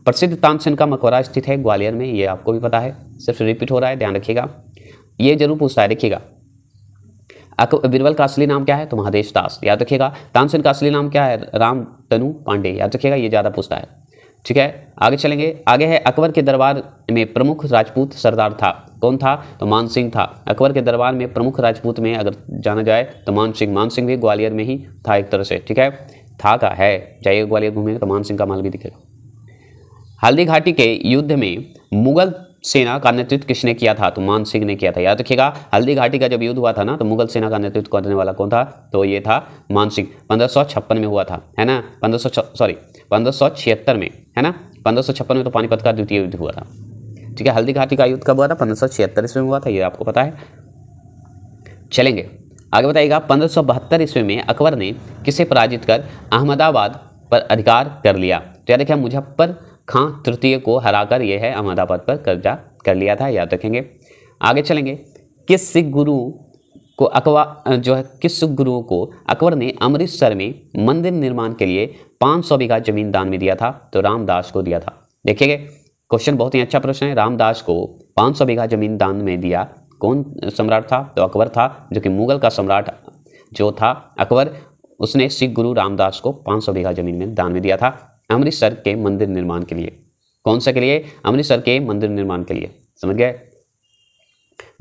प्रसिद्ध तानसेन का मकबरा स्थित है ग्वालियर में ये आपको भी पता है सिर्फ रिपीट हो रहा है ध्यान रखिएगा ये जरूर पूछता है देखिएगा बीरबल का असली नाम क्या है तो महादेश दास याद रखिएगा तानसेन का असली नाम क्या है राम तनु पांडे याद रखिएगा ये ज़्यादा पूछता है ठीक है आगे चलेंगे आगे है अकबर के दरबार में प्रमुख राजपूत सरदार था कौन था तो मान सिंह था अकबर के दरबार में प्रमुख राजपूत में अगर जाना जाए तो मान सिंह मान सिंह भी ग्वालियर में ही था एक तरह से ठीक है था का है जाइए ग्वालियर घूमेंगे तो मान सिंह का माल भी दिखेगा हल्दी घाटी के युद्ध में मुगल सेना का नेतृत्व किसने किया था तो मान सिंह ने किया था याद रखिएगा हल्दी घाटी का जब युद्ध हुआ था ना तो मुगल सेना का नेतृत्व करने वाला कौन था तो ये था मान सिंह पंद्रह में हुआ था है ना पंद्रह सॉरी पंद्रह में है ना पंद्रह में तो पानीपत का द्वितीय युद्ध हुआ था ठीक है हल्दी घाटी का युद्ध कब हुआ था पंद्रह सौ छिहत्तर ईस्वी में हुआ था ये आपको पता है चलेंगे आगे बताइएगा पंद्रह सौ बहत्तर ईस्वी में अकबर ने किसे पराजित कर अहमदाबाद पर अधिकार कर लिया तो याद रखिए मुजफ्फर खां हाँ, तृतीय को हराकर यह है अहमदाबाद पर कब्जा कर लिया था याद रखेंगे आगे चलेंगे किस सिख गुरु को अकबर जो है किस सिख गुरुओं को अकबर ने अमृतसर में मंदिर निर्माण के लिए 500 बीघा जमीन दान में दिया था तो रामदास को दिया था देखिए क्वेश्चन बहुत ही अच्छा प्रश्न है रामदास को 500 बीघा जमीन दान में दिया कौन सम्राट था तो अकबर था जो कि मुगल का सम्राट जो था अकबर उसने सिख गुरु रामदास को सौ बीघा जमीन में दान में दिया था अमृतसर के मंदिर निर्माण के लिए कौन सा के लिए अमृतसर के मंदिर निर्माण के लिए समझ गए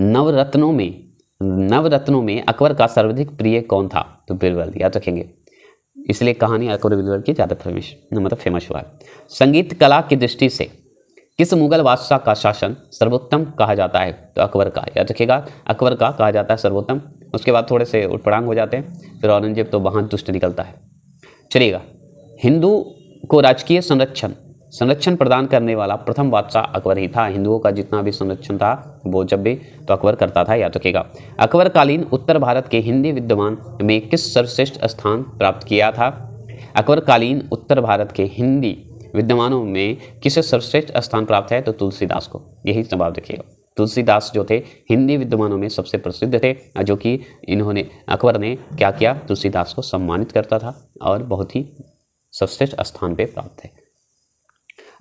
नवरत्नों में नवरत्नों में अकबर का सर्वाधिक प्रिय कौन था तो बीरबल याद रखेंगे इसलिए कहानी अकबर बीरबल की ज़्यादा फेमस मतलब फेमस हुआ है संगीत कला की दृष्टि से किस मुगल बादशाह का शासन सर्वोत्तम कहा जाता है तो अकबर का याद रखिएगा अकबर का कहा जाता है सर्वोत्तम उसके बाद थोड़े से उठपड़ांग हो जाते हैं फिर औरंगजेब तो वहाँ दुष्ट निकलता है चलिएगा हिंदू को राजकीय संरक्षण संरक्षण प्रदान करने वाला प्रथम बादशाह अकबर ही था हिंदुओं का जितना भी संरक्षण था वो जब भी तो अकबर करता था याद रखेगा तो अकबर कालीन उत्तर भारत के हिंदी विद्वान में किस सर्वश्रेष्ठ स्थान प्राप्त किया था अकबर कालीन उत्तर भारत के हिंदी विद्वानों में किसे सर्वश्रेष्ठ स्थान प्राप्त है तो तुलसीदास को यही जवाब देखिएगा तुलसीदास जो थे हिंदी विद्वानों में सबसे प्रसिद्ध थे जो कि इन्होंने अकबर ने क्या किया तुलसीदास को सम्मानित करता था और बहुत ही सर्वश्रेष्ठ स्थान पर प्राप्त है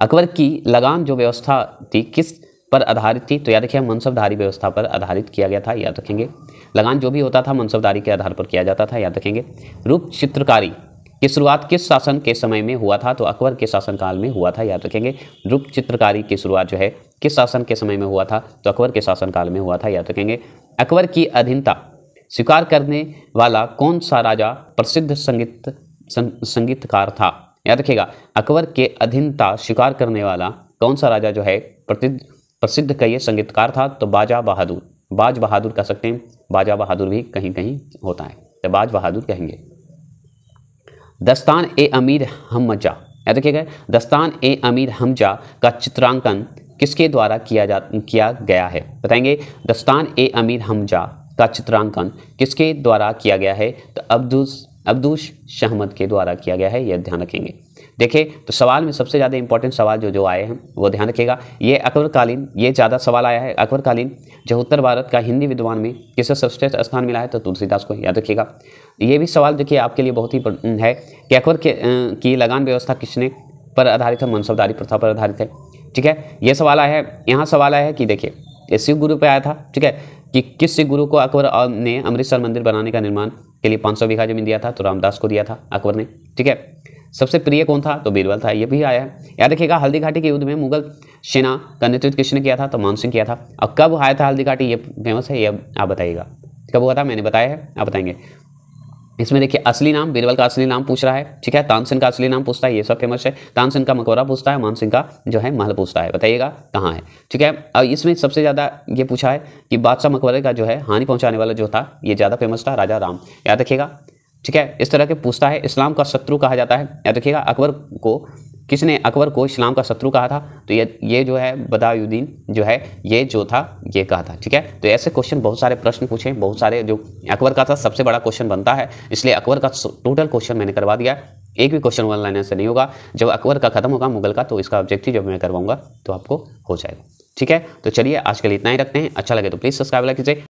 अकबर की लगान जो व्यवस्था थी किस पर आधारित थी तो याद रखिए मनसबधारी व्यवस्था पर आधारित किया गया था याद रखेंगे लगान जो भी होता था मनसबधारी के आधार पर किया जाता था याद रखेंगे रूप चित्रकारी की शुरुआत किस शासन के समय में हुआ था तो अकबर के शासनकाल में हुआ था याद रखेंगे रूप चित्रकारी की शुरुआत जो है किस शासन के समय में हुआ था तो अकबर के शासनकाल में हुआ था याद रखेंगे अकबर की अधीनता स्वीकार करने वाला कौन सा राजा प्रसिद्ध संगीत संगीतकार था याद रखिएगा अकबर के अधीनता स्वीकार करने वाला कौन सा राजा जो है प्रसिद्ध प्रसिद्ध कहिए संगीतकार था तो बाजा बहादुर बाज बहादुर कह सकते हैं बाजा बहादुर भी कहीं कहीं होता है तो बाज बहादुर कहेंगे दस्तान ए अमीर हमजा याद रखिएगा दस्तान ए अमीर हमजा का चित्रांकन किसके द्वारा किया जा किया गया है बताएंगे दस्तान ए अमीर हमजा का चित्रांकन किसके द्वारा किया गया है तो अब्दुल अब्दुश शहमद के द्वारा किया गया है यह ध्यान रखेंगे देखिए तो सवाल में सबसे ज़्यादा इंपॉर्टेंट सवाल जो जो आए हैं वो ध्यान रखिएगा ये अकबरकालीन ये ज़्यादा सवाल आया है अकबरकालीन जो उत्तर भारत का हिंदी विद्वान में किसे सर्वश्रेष्ठ स्थान मिला है तो तुलसीदास को याद रखिएगा ये भी सवाल देखिए आपके लिए बहुत ही है कि अकबर के की लगान व्यवस्था किसने पर आधारित है मनसबदारी प्रथा पर आधारित है ठीक है ये सवाल आया है यहाँ सवाल आया है कि देखिए शिव गुरु पर आया था ठीक है कि किस सिख गुरु को अकबर ने अमृतसर मंदिर बनाने का निर्माण के लिए 500 बीघा जमीन दिया था तो रामदास को दिया था अकबर ने ठीक है सबसे प्रिय कौन था तो बीरबल था ये भी आया है याद रखिएगा हल्दी घाटी के युद्ध में मुगल सेना का नेतृत्व किसने किया था तो मानसिंह किया था और कब आया था हल्दी घाटी ये फेमस है ये आप बताइएगा कब हुआ था मैंने बताया है आप बताएंगे इसमें देखिए असली नाम बीरबल का असली नाम पूछ रहा है ठीक है तानसेन का असली नाम पूछता है ये सब फेमस है तानसेन का मकबरा पूछता है मानसिंह का जो है महल पूछता है बताइएगा कहाँ है ठीक है और इसमें सबसे ज़्यादा ये पूछा है कि बादशाह मकबरे का जो है हानि पहुँचाने वाला जो था ये ज़्यादा फेमस था राजा राम याद रखिएगा ठीक है इस तरह के पूछता है इस्लाम का शत्रु कहा जाता है याद रखिएगा अकबर को किसने अकबर को इस्लाम का शत्रु कहा था तो ये ये जो है बदायुद्दीन जो है ये जो था ये कहा था ठीक है तो ऐसे क्वेश्चन बहुत सारे प्रश्न पूछे बहुत सारे जो अकबर का था सबसे बड़ा क्वेश्चन बनता है इसलिए अकबर का टोटल क्वेश्चन मैंने करवा दिया एक भी क्वेश्चन वन लाइन ऐसे नहीं होगा जब अकबर का खत्म होगा मुगल का तो इसका ऑब्जेक्टिव जब मैं करवाऊंगा तो आपको हो जाएगा ठीक है तो चलिए आज के लिए इतना ही रखते हैं अच्छा लगे तो प्लीज़ सब्सक्राइब कीजिए